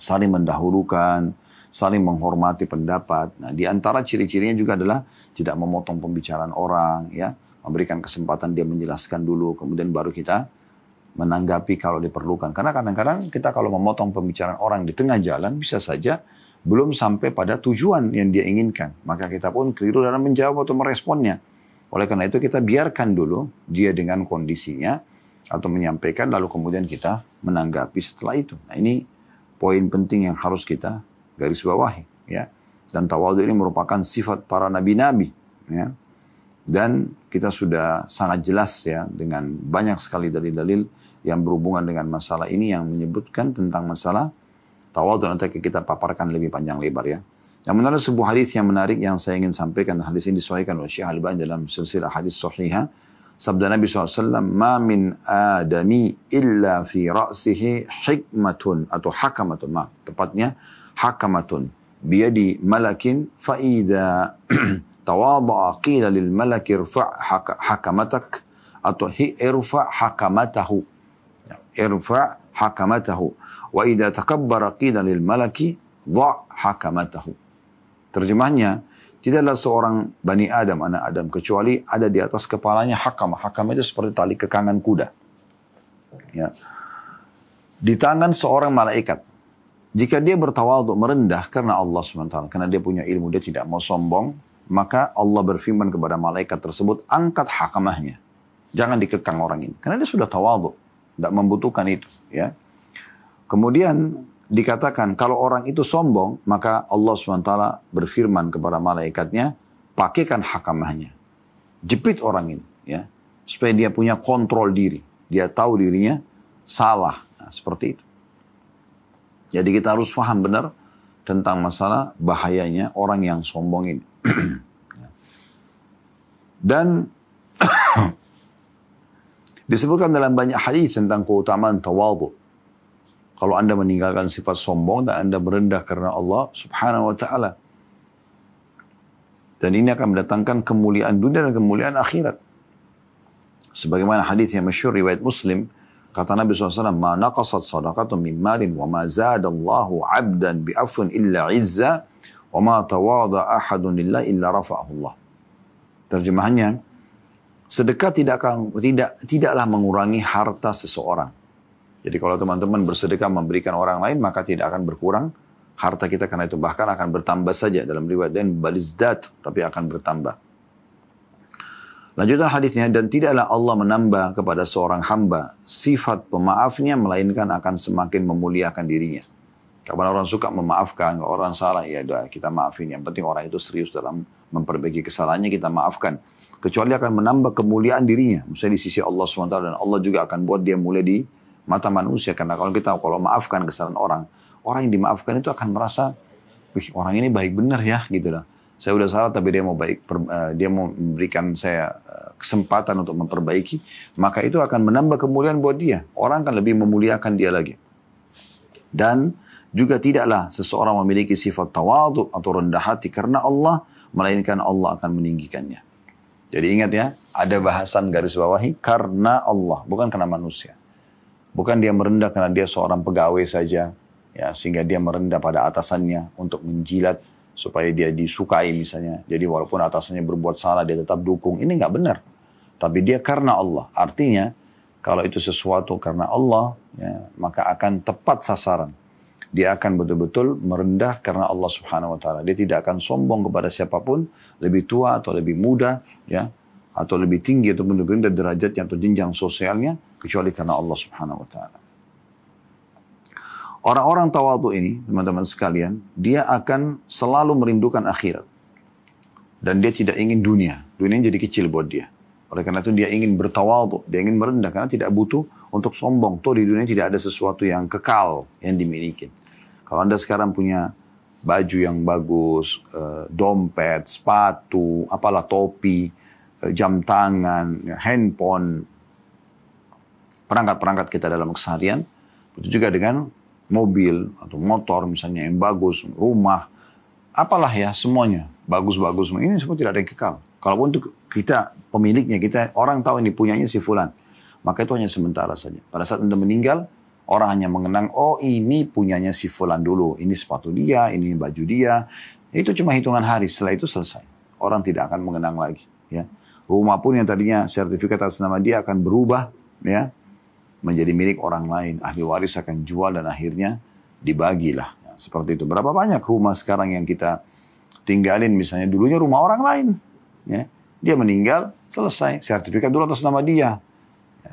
Saling mendahulukan, saling menghormati pendapat. Nah, di antara ciri-cirinya juga adalah tidak memotong pembicaraan orang, ya, memberikan kesempatan dia menjelaskan dulu, kemudian baru kita menanggapi kalau diperlukan. Karena kadang-kadang kita kalau memotong pembicaraan orang di tengah jalan bisa saja belum sampai pada tujuan yang dia inginkan. Maka kita pun keliru dalam menjawab atau meresponnya. Oleh karena itu kita biarkan dulu dia dengan kondisinya atau menyampaikan lalu kemudian kita menanggapi setelah itu. Nah ini poin penting yang harus kita garis bawahi ya. Dan tawadu ini merupakan sifat para nabi-nabi ya. Dan kita sudah sangat jelas ya dengan banyak sekali dalil-dalil yang berhubungan dengan masalah ini yang menyebutkan tentang masalah tawadu nanti kita paparkan lebih panjang lebar ya. yang menarik sebuah hadis yang menarik yang saya ingin sampaikan. Hadis ini disuaikan oleh Syekh al bani dalam silsilah hadis sahihah sabda Nabi SAW, Ma min adami illa fi ra'sihi hikmatun atau hakamatun. Maaf, tepatnya hakamatun. Biyadi malakin fa'idha tawada'a qila lil malaki irfa' hakamatak atau irfa' hakamatahu. Irfa' hakamatahu. Wa idha takabbara qila lil malaki dha' hakamatahu. Terjemahnya, Tidaklah seorang Bani Adam, anak Adam, kecuali ada di atas kepalanya hakam. Hakam itu seperti tali kekangan kuda. Ya. Di tangan seorang malaikat. Jika dia bertawaduk merendah karena Allah SWT, karena dia punya ilmu, dia tidak mau sombong, maka Allah berfirman kepada malaikat tersebut, angkat hakamahnya. Jangan dikekang orang ini. Karena dia sudah tawaduk. Tidak membutuhkan itu. Ya. Kemudian dikatakan kalau orang itu sombong, maka Allah SWT berfirman kepada malaikatnya, pakaikan hakamahnya. Jepit orang ini, ya. Supaya dia punya kontrol diri. Dia tahu dirinya salah. Nah, seperti itu. Jadi kita harus paham benar tentang masalah bahayanya orang yang sombong ini. *clears throat* Dan *clears throat* disebutkan dalam banyak hadis tentang keutamaan tawadhu. Kalau Anda meninggalkan sifat sombong dan Anda merendah karena Allah subhanahu wa ta'ala. Dan ini akan mendatangkan kemuliaan dunia dan kemuliaan akhirat. Sebagaimana hadis yang masyur riwayat Muslim, kata Nabi SAW, Ma naqasat sadaqatun min malin wa ma zadallahu abdan bi'afun illa izza wa ma tawada ahadun illa illa rafa'ahullah. Terjemahannya, sedekah tidak akan tidak tidaklah mengurangi harta seseorang jadi kalau teman-teman bersedekah memberikan orang lain maka tidak akan berkurang harta kita karena itu bahkan akan bertambah saja dalam riwayat dan balizdat tapi akan bertambah. Lanjutan hadisnya dan tidaklah Allah menambah kepada seorang hamba sifat pemaafnya melainkan akan semakin memuliakan dirinya. Kapan orang suka memaafkan, orang salah ya udah kita maafin. Yang penting orang itu serius dalam memperbaiki kesalahannya kita maafkan. Kecuali akan menambah kemuliaan dirinya. Misalnya di sisi Allah SWT dan Allah juga akan buat dia mulai di mata manusia. Karena kalau kita kalau maafkan kesalahan orang, orang yang dimaafkan itu akan merasa, wih orang ini baik benar ya gitu loh. Saya udah salah tapi dia mau baik, per, uh, dia mau memberikan saya eh, kesempatan untuk memperbaiki, maka itu akan menambah kemuliaan buat dia. Orang akan lebih memuliakan dia lagi. Dan juga tidaklah seseorang memiliki sifat tawadu atau rendah hati karena Allah, melainkan Allah akan meninggikannya. Jadi ingat ya, ada bahasan garis bawahi karena Allah, bukan karena manusia. Bukan dia merendah karena dia seorang pegawai saja, ya sehingga dia merendah pada atasannya untuk menjilat supaya dia disukai misalnya. Jadi walaupun atasannya berbuat salah dia tetap dukung. Ini nggak benar. Tapi dia karena Allah. Artinya kalau itu sesuatu karena Allah ya, maka akan tepat sasaran. Dia akan betul-betul merendah karena Allah Subhanahu wa taala. Dia tidak akan sombong kepada siapapun, lebih tua atau lebih muda ya, atau lebih tinggi atau lebih rendah derajatnya atau jenjang sosialnya kecuali karena Allah Subhanahu wa taala. Orang-orang tawadu ini, teman-teman sekalian, dia akan selalu merindukan akhirat. Dan dia tidak ingin dunia. Dunia ini jadi kecil buat dia. Oleh karena itu dia ingin bertawadu, dia ingin merendah karena tidak butuh untuk sombong. Tuh di dunia tidak ada sesuatu yang kekal yang dimiliki. Kalau Anda sekarang punya baju yang bagus, eh, dompet, sepatu, apalah topi, eh, jam tangan, handphone, perangkat-perangkat kita dalam keseharian. Itu juga dengan mobil atau motor misalnya yang bagus, rumah, apalah ya semuanya. Bagus-bagus. Ini semua tidak ada yang kekal. Kalaupun itu kita pemiliknya, kita orang tahu ini punyanya si Fulan. Maka itu hanya sementara saja. Pada saat Anda meninggal, orang hanya mengenang, oh ini punyanya si Fulan dulu. Ini sepatu dia, ini baju dia. Itu cuma hitungan hari. Setelah itu selesai. Orang tidak akan mengenang lagi. Ya. Rumah pun yang tadinya sertifikat atas nama dia akan berubah. Ya, menjadi milik orang lain. Ahli waris akan jual dan akhirnya dibagilah. Ya, seperti itu. Berapa banyak rumah sekarang yang kita tinggalin misalnya dulunya rumah orang lain. Ya. Dia meninggal, selesai. Sertifikat dulu atas nama dia. Ya.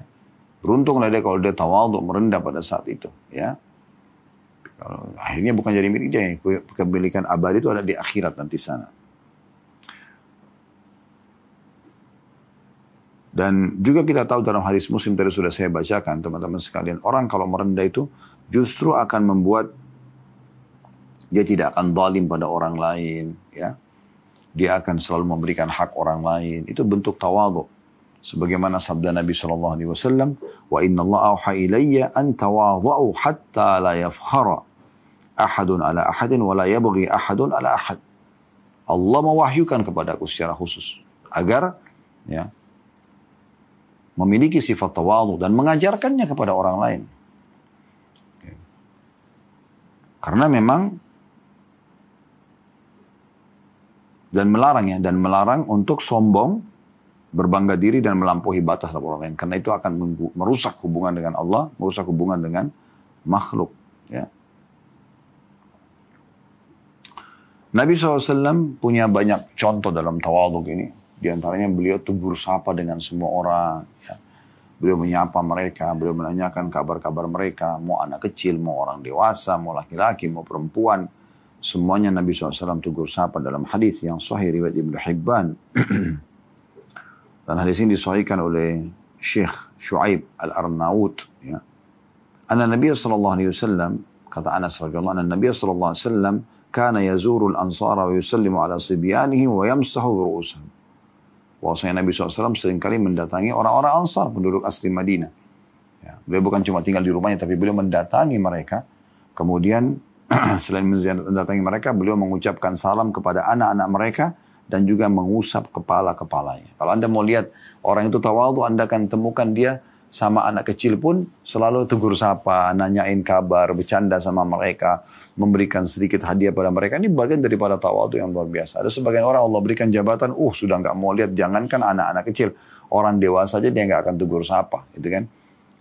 Beruntunglah dia kalau dia untuk merendah pada saat itu. Ya. akhirnya bukan jadi milik dia, kepemilikan abadi itu ada di akhirat nanti sana. Dan juga kita tahu dalam hadis muslim tadi sudah saya bacakan teman-teman sekalian. Orang kalau merendah itu justru akan membuat dia tidak akan zalim pada orang lain. ya Dia akan selalu memberikan hak orang lain. Itu bentuk tawadhu. Sebagaimana sabda Nabi SAW. wa inna Allah awha ilayya an tawadu hatta la yafkhara ahadun ala ahadin wa la yabghi ahadun ala ahad. Allah mewahyukan kepadaku secara khusus agar ya memiliki sifat tawadhu dan mengajarkannya kepada orang lain. Karena memang dan melarang ya dan melarang untuk sombong, berbangga diri dan melampaui batas terhadap orang lain. Karena itu akan merusak hubungan dengan Allah, merusak hubungan dengan makhluk. Ya. Nabi SAW punya banyak contoh dalam tawaduk ini. Di antaranya beliau tegur sapa dengan semua orang. Ya. Beliau menyapa mereka, beliau menanyakan kabar-kabar mereka, mau anak kecil, mau orang dewasa, mau laki-laki, mau perempuan. Semuanya Nabi SAW tegur sapa dalam hadis yang sahih riwayat Ibnu Hibban. *clears throat* Dan hadis ini disahihkan oleh Syekh Shu'aib Al-Arnaud. Ya. Anna Nabi SAW, kata Anas RA, Anna Nabi SAW kana yazuru al-ansara wa yusallimu ala sibyanihim wa yamsahu ru'usahum. Bahwasanya Nabi SAW seringkali mendatangi orang-orang Ansar, penduduk asli Madinah. Ya, beliau bukan cuma tinggal di rumahnya, tapi beliau mendatangi mereka. Kemudian *clears throat* selain mendatangi mereka, beliau mengucapkan salam kepada anak-anak mereka dan juga mengusap kepala-kepalanya. Kalau Anda mau lihat orang itu tawadu, Anda akan temukan dia sama anak kecil pun selalu tegur sapa, nanyain kabar, bercanda sama mereka, memberikan sedikit hadiah pada mereka. Ini bagian daripada tawadu yang luar biasa. Ada sebagian orang Allah berikan jabatan, uh sudah nggak mau lihat, jangankan anak-anak kecil, orang dewasa aja dia nggak akan tegur sapa, gitu kan?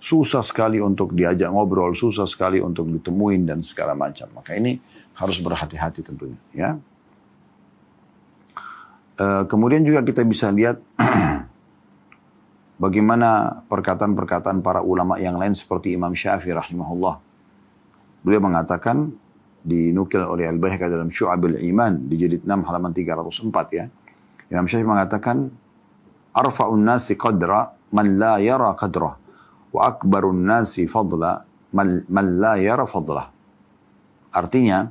Susah sekali untuk diajak ngobrol, susah sekali untuk ditemuin dan segala macam. Maka ini harus berhati-hati tentunya, ya. Uh, kemudian juga kita bisa lihat *clears throat* Bagaimana perkataan-perkataan para ulama yang lain seperti Imam Syafi'i rahimahullah. Beliau mengatakan dinukil oleh Al-Baihaqi dalam Syu'abul Iman di jilid 6 halaman 304 ya. Imam Syafi'i mengatakan arfa'un nasi qadra man la yara qadra wa akbarun nasi fadla man, man la yara fadla. Artinya,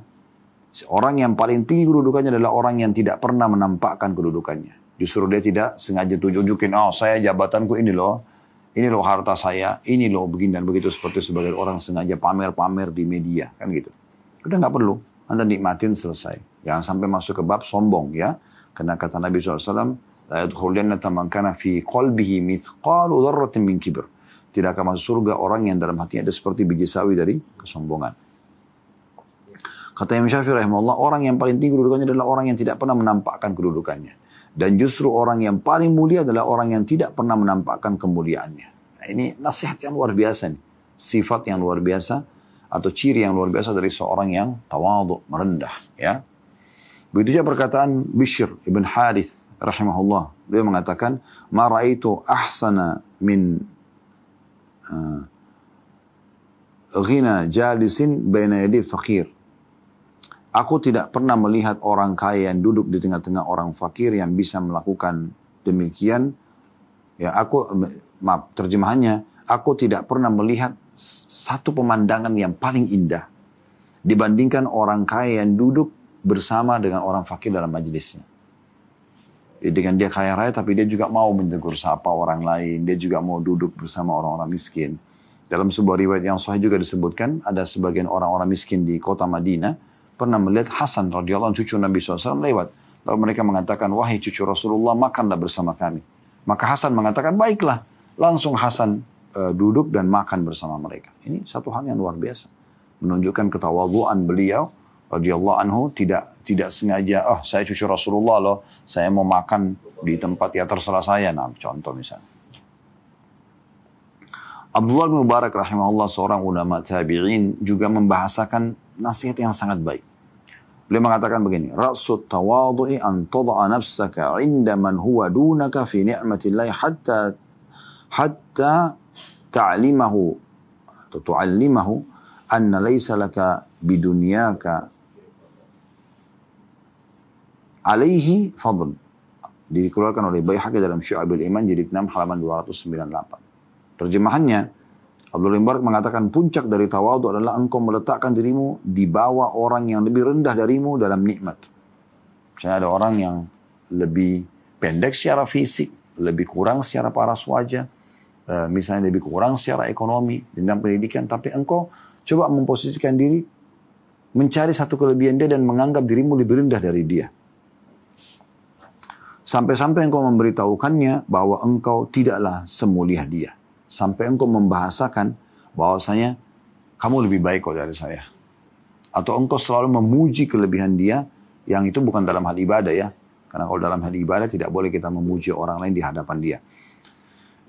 orang yang paling tinggi kedudukannya adalah orang yang tidak pernah menampakkan kedudukannya. Justru dia tidak sengaja tunjukin, oh saya jabatanku ini loh, ini loh harta saya, ini loh begini dan begitu seperti sebagai orang sengaja pamer-pamer di media kan gitu. Udah nggak perlu, anda nikmatin selesai. Jangan sampai masuk ke bab sombong ya, karena kata Nabi saw. La yadkhulunna kana fi qalbihi mithqalu dzarratin min Tidak akan masuk surga orang yang dalam hatinya ada seperti biji sawi dari kesombongan. Kata Imam Syafi'i rahimahullah, orang yang paling tinggi kedudukannya adalah orang yang tidak pernah menampakkan kedudukannya. Dan justru orang yang paling mulia adalah orang yang tidak pernah menampakkan kemuliaannya. Nah, ini nasihat yang luar biasa nih. Sifat yang luar biasa atau ciri yang luar biasa dari seorang yang tawaduk, merendah, ya. Begitu juga perkataan Bishr ibn Harith rahimahullah. Dia mengatakan, "Ma raaitu ahsana min uh, ghina jalisin baina yadi faqir." Aku tidak pernah melihat orang kaya yang duduk di tengah-tengah orang fakir yang bisa melakukan demikian. Ya aku, maaf terjemahannya, aku tidak pernah melihat satu pemandangan yang paling indah dibandingkan orang kaya yang duduk bersama dengan orang fakir dalam majelisnya. Dengan dia kaya raya tapi dia juga mau menegur sapa orang lain, dia juga mau duduk bersama orang-orang miskin. Dalam sebuah riwayat yang sahih juga disebutkan ada sebagian orang-orang miskin di kota Madinah pernah melihat Hasan radhiyallahu anhu cucu Nabi SAW lewat. Lalu mereka mengatakan, wahai cucu Rasulullah, makanlah bersama kami. Maka Hasan mengatakan, baiklah. Langsung Hasan uh, duduk dan makan bersama mereka. Ini satu hal yang luar biasa. Menunjukkan ketawaduan beliau radhiyallahu anhu tidak tidak sengaja, oh saya cucu Rasulullah loh, saya mau makan di tempat ya terserah saya. Nah, contoh misalnya. Abdullah bin Mubarak rahimahullah seorang ulama tabi'in juga membahasakan nasihat yang sangat baik. Beliau mengatakan begini, Rasul tawadu'i an tada'a nafsaka inda man huwa dunaka fi ni'matillahi hatta hatta ta'limahu atau tu'allimahu anna laysa laka bidunyaka alaihi fadl. Dikeluarkan oleh Baihaqi dalam Syu'abil Iman jadi 6 halaman 298. Terjemahannya, Abdul Mubarak mengatakan puncak dari tawadu adalah engkau meletakkan dirimu di bawah orang yang lebih rendah darimu dalam nikmat. Misalnya ada orang yang lebih pendek secara fisik, lebih kurang secara paras wajah, eh, misalnya lebih kurang secara ekonomi, dendam pendidikan, tapi engkau coba memposisikan diri, mencari satu kelebihan dia dan menganggap dirimu lebih rendah dari dia. Sampai-sampai engkau memberitahukannya bahwa engkau tidaklah semulia dia sampai engkau membahasakan bahwasanya kamu lebih baik kok dari saya. Atau engkau selalu memuji kelebihan dia yang itu bukan dalam hal ibadah ya. Karena kalau dalam hal ibadah tidak boleh kita memuji orang lain di hadapan dia.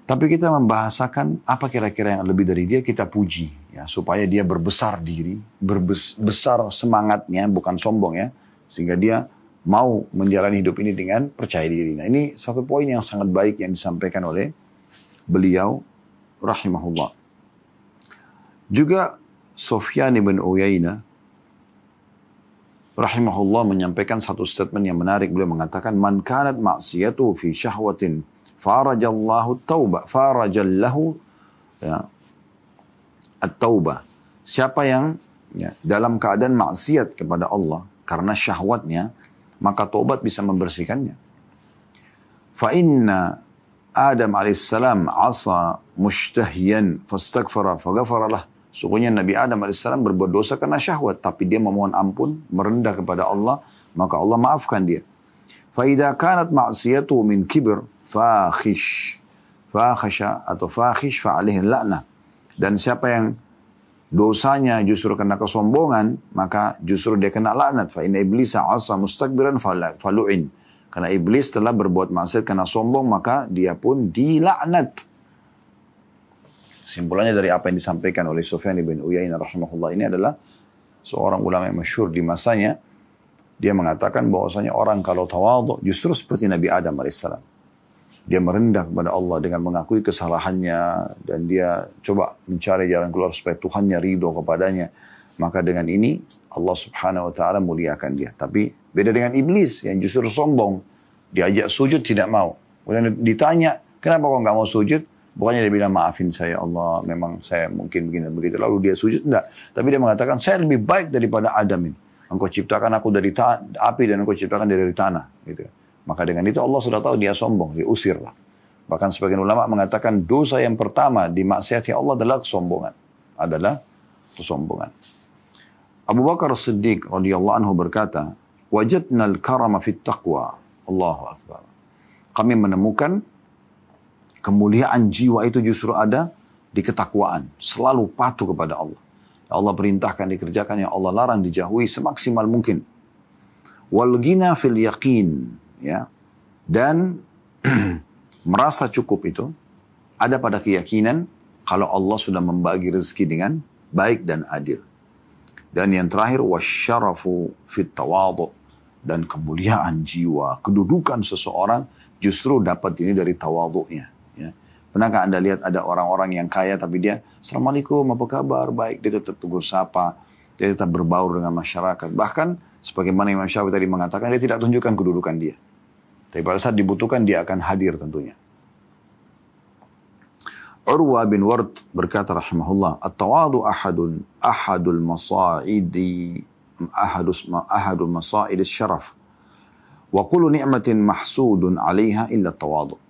Tapi kita membahasakan apa kira-kira yang lebih dari dia kita puji ya supaya dia berbesar diri, berbesar semangatnya bukan sombong ya sehingga dia mau menjalani hidup ini dengan percaya diri. Nah, ini satu poin yang sangat baik yang disampaikan oleh beliau rahimahullah. Juga Sofyan ibn Uyayna rahimahullah menyampaikan satu statement yang menarik. Beliau mengatakan, Man kanat ma'siyatu fi syahwatin farajallahu tauba farajallahu ya, at-tauba. Siapa yang ya, dalam keadaan maksiat kepada Allah karena syahwatnya, maka tobat bisa membersihkannya. Fa inna Adam alaihissalam asa mustahyan fastaghfara faghafaralah. Sungguhnya Nabi Adam alaihissalam berbuat dosa karena syahwat. Tapi dia memohon ampun, merendah kepada Allah. Maka Allah maafkan dia. idza kanat ma'asiyatu min kibr, fakhish. Fakhasha atau fakhish alaihi la'nah. Dan siapa yang dosanya justru kena kesombongan, maka justru dia kena laknat. Fa inna iblisa asa mustakbiran falu'in. Karena iblis telah berbuat maksiat karena sombong maka dia pun dilaknat. Simpulannya dari apa yang disampaikan oleh Sufyan bin Uyainah rahimahullah ini adalah seorang ulama yang masyhur di masanya dia mengatakan bahwasanya orang kalau tawadhu justru seperti Nabi Adam alaihissalam. Dia merendah kepada Allah dengan mengakui kesalahannya dan dia coba mencari jalan keluar supaya Tuhannya ridho kepadanya maka dengan ini Allah subhanahu wa ta'ala muliakan dia. Tapi beda dengan iblis yang justru sombong. Diajak sujud tidak mau. Kemudian ditanya, kenapa kau nggak mau sujud? Bukannya dia bilang maafin saya Allah, memang saya mungkin begini begitu. Lalu dia sujud, enggak. Tapi dia mengatakan, saya lebih baik daripada Adam ini. Engkau ciptakan aku dari api dan engkau ciptakan dari tanah. Gitu. Maka dengan itu Allah sudah tahu dia sombong, diusirlah. Bahkan sebagian ulama mengatakan dosa yang pertama di maksiatnya Allah adalah kesombongan. Adalah kesombongan. Abu Bakar Siddiq radhiyallahu anhu berkata, "Wajadnal al-karama fit taqwa." Allahu akbar. Kami menemukan kemuliaan jiwa itu justru ada di ketakwaan, selalu patuh kepada Allah. Allah perintahkan dikerjakan yang Allah larang dijauhi semaksimal mungkin. Wal gina fil yaqin, ya. Dan *clears throat* merasa cukup itu ada pada keyakinan kalau Allah sudah membagi rezeki dengan baik dan adil. Dan yang terakhir wasyarafu fit tawadu dan kemuliaan jiwa, kedudukan seseorang justru dapat ini dari tawaduknya. Ya. Pernahkah Anda lihat ada orang-orang yang kaya tapi dia, Assalamualaikum, apa kabar? Baik, dia tetap tegur sapa, dia tetap berbaur dengan masyarakat. Bahkan, sebagaimana Imam Syafi'i tadi mengatakan, dia tidak tunjukkan kedudukan dia. Tapi pada saat dibutuhkan, dia akan hadir tentunya. Urwa bin Ward berkata rahimahullah, "At-tawadu ahadun ahadul masa'idi ahadus ma ahadul masa'id asy syaraf wa kullu ni'matin mahsudun 'alaiha illa at tawadu."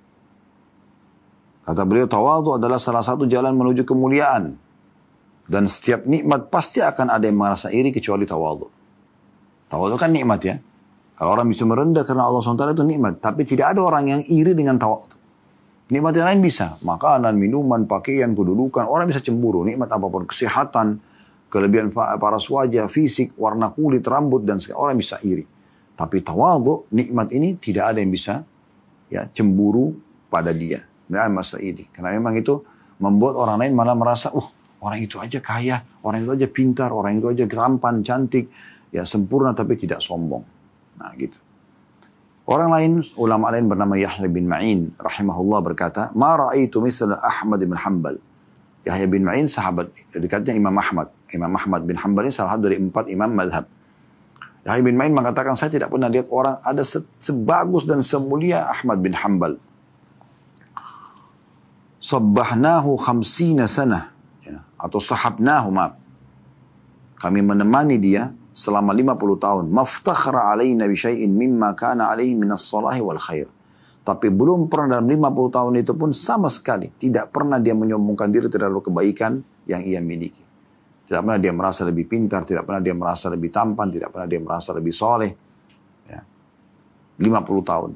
Kata beliau, tawadu adalah salah satu jalan menuju kemuliaan. Dan setiap nikmat pasti akan ada yang merasa iri kecuali tawadu. Tawadu kan nikmat ya. Kalau orang bisa merendah karena Allah SWT itu nikmat. Tapi tidak ada orang yang iri dengan tawadu. Nikmat yang lain bisa. Makanan, minuman, pakaian, kedudukan. Orang bisa cemburu. Nikmat apapun. Kesehatan, kelebihan paras wajah, fisik, warna kulit, rambut, dan segala. Orang bisa iri. Tapi tawadu, nikmat ini tidak ada yang bisa ya cemburu pada dia. Dan ya, masa ini Karena memang itu membuat orang lain malah merasa, uh, orang itu aja kaya, orang itu aja pintar, orang itu aja gerampan, cantik, ya sempurna tapi tidak sombong. Nah gitu. Orang lain, ulama lain bernama Yahya bin Ma'in rahimahullah berkata, "Ma ra'aitu misal Ahmad bin Hanbal." Yahya bin Ma'in sahabat dekatnya Imam Ahmad. Imam Ahmad bin Hanbal ini salah satu dari empat imam madhab. Yahya bin Ma'in mengatakan, saya tidak pernah lihat orang ada se sebagus dan semulia Ahmad bin Hanbal. Sabbahnahu khamsina sana. Ya, atau sahabnahu maaf. Kami menemani dia selama 50 tahun. Maftakhra alaihi nabi syai'in mimma kana alaihi minas salahi wal khair. Tapi belum pernah dalam 50 tahun itu pun sama sekali. Tidak pernah dia menyombongkan diri terhadap kebaikan yang ia miliki. Tidak pernah dia merasa lebih pintar, tidak pernah dia merasa lebih tampan, tidak pernah dia merasa lebih soleh. Ya. 50 tahun.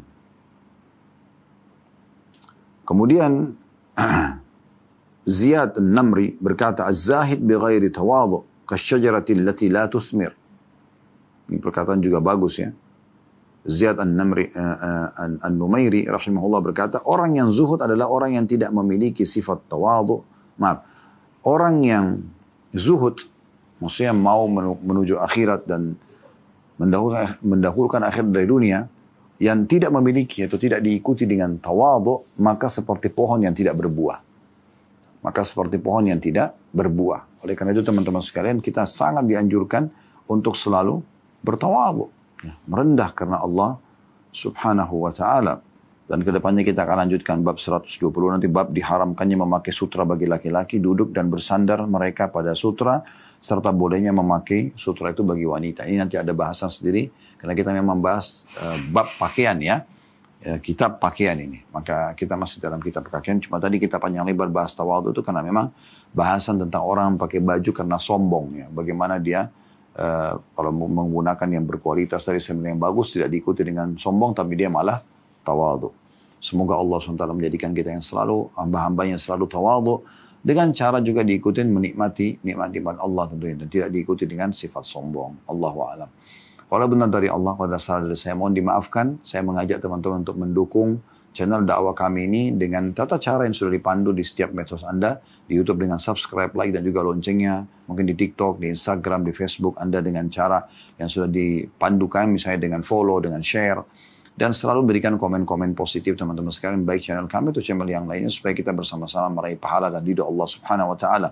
Kemudian *clears throat* Ziyad Namri berkata, Az-zahid bi ghairi tawadu, kasyajaratin lati la tuthmir perkataan juga bagus ya. Ziyad eh, eh, an uh, uh, numairi rahimahullah berkata, orang yang zuhud adalah orang yang tidak memiliki sifat tawadu. Maaf. Orang yang zuhud maksudnya mau menuju akhirat dan mendahulukan, mendahulukan akhir dari dunia yang tidak memiliki atau tidak diikuti dengan tawadu maka seperti pohon yang tidak berbuah. Maka seperti pohon yang tidak berbuah. Oleh karena itu teman-teman sekalian, kita sangat dianjurkan untuk selalu bertawabu, ya, merendah karena Allah Subhanahu wa taala. Dan kedepannya kita akan lanjutkan bab 120 nanti bab diharamkannya memakai sutra bagi laki-laki duduk dan bersandar mereka pada sutra serta bolehnya memakai sutra itu bagi wanita. Ini nanti ada bahasan sendiri karena kita memang bahas uh, eh, bab pakaian ya. Eh, kitab pakaian ini. Maka kita masih dalam kitab pakaian cuma tadi kita panjang lebar bahas tawadu itu karena memang bahasan tentang orang pakai baju karena sombong ya. Bagaimana dia Eh, kalau menggunakan yang berkualitas dari semen yang bagus tidak diikuti dengan sombong tapi dia malah tawadu. Semoga Allah SWT menjadikan kita yang selalu hamba hamba yang selalu tawadu dengan cara juga diikuti menikmati nikmat-nikmat Allah tentunya dan tidak diikuti dengan sifat sombong. wa a'lam. Kalau benar dari Allah, kalau ada dari saya mohon dimaafkan. Saya mengajak teman-teman untuk mendukung channel dakwah kami ini dengan tata cara yang sudah dipandu di setiap medsos Anda, di YouTube dengan subscribe, like, dan juga loncengnya, mungkin di TikTok, di Instagram, di Facebook Anda dengan cara yang sudah dipandukan, misalnya dengan follow, dengan share, dan selalu berikan komen-komen positif teman-teman sekalian, baik channel kami atau channel yang lainnya, supaya kita bersama-sama meraih pahala dan ridho Allah Subhanahu Wa Taala.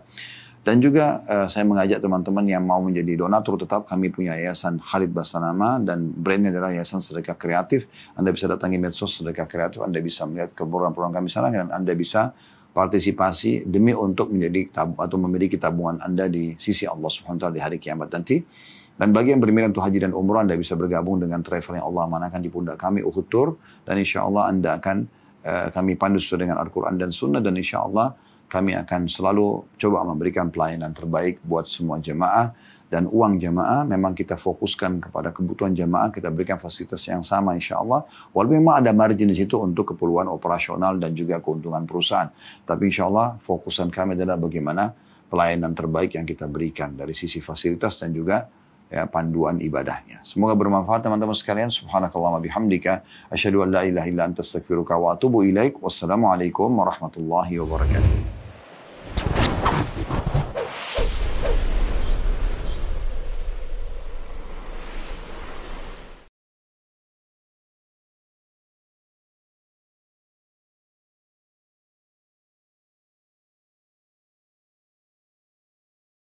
Dan juga uh, saya mengajak teman-teman yang mau menjadi donatur tetap kami punya yayasan Khalid Basanama dan brandnya adalah Yayasan Sedekah Kreatif. Anda bisa datangi medsos Sedekah Kreatif, Anda bisa melihat ke program kami sana dan Anda bisa partisipasi demi untuk menjadi tab atau memiliki tabungan Anda di sisi Allah Subhanahu wa taala di hari kiamat nanti. Dan bagi yang berminat untuk haji dan umroh, Anda bisa bergabung dengan travel yang Allah manakan di pundak kami, Uhud Tour. Dan insya Allah Anda akan uh, kami pandu sesuai dengan Al-Quran dan Sunnah. Dan insya Allah kami akan selalu coba memberikan pelayanan terbaik buat semua jemaah dan uang jemaah memang kita fokuskan kepada kebutuhan jemaah, kita berikan fasilitas yang sama insya Allah walaupun memang ada margin di situ untuk keperluan operasional dan juga keuntungan perusahaan tapi insya Allah fokusan kami adalah bagaimana pelayanan terbaik yang kita berikan dari sisi fasilitas dan juga ya, panduan ibadahnya. Semoga bermanfaat teman-teman sekalian. Subhanakallah wa bihamdika. Asyadu an la ilaha illa anta wa atubu ilaik. Wassalamualaikum warahmatullahi wabarakatuh.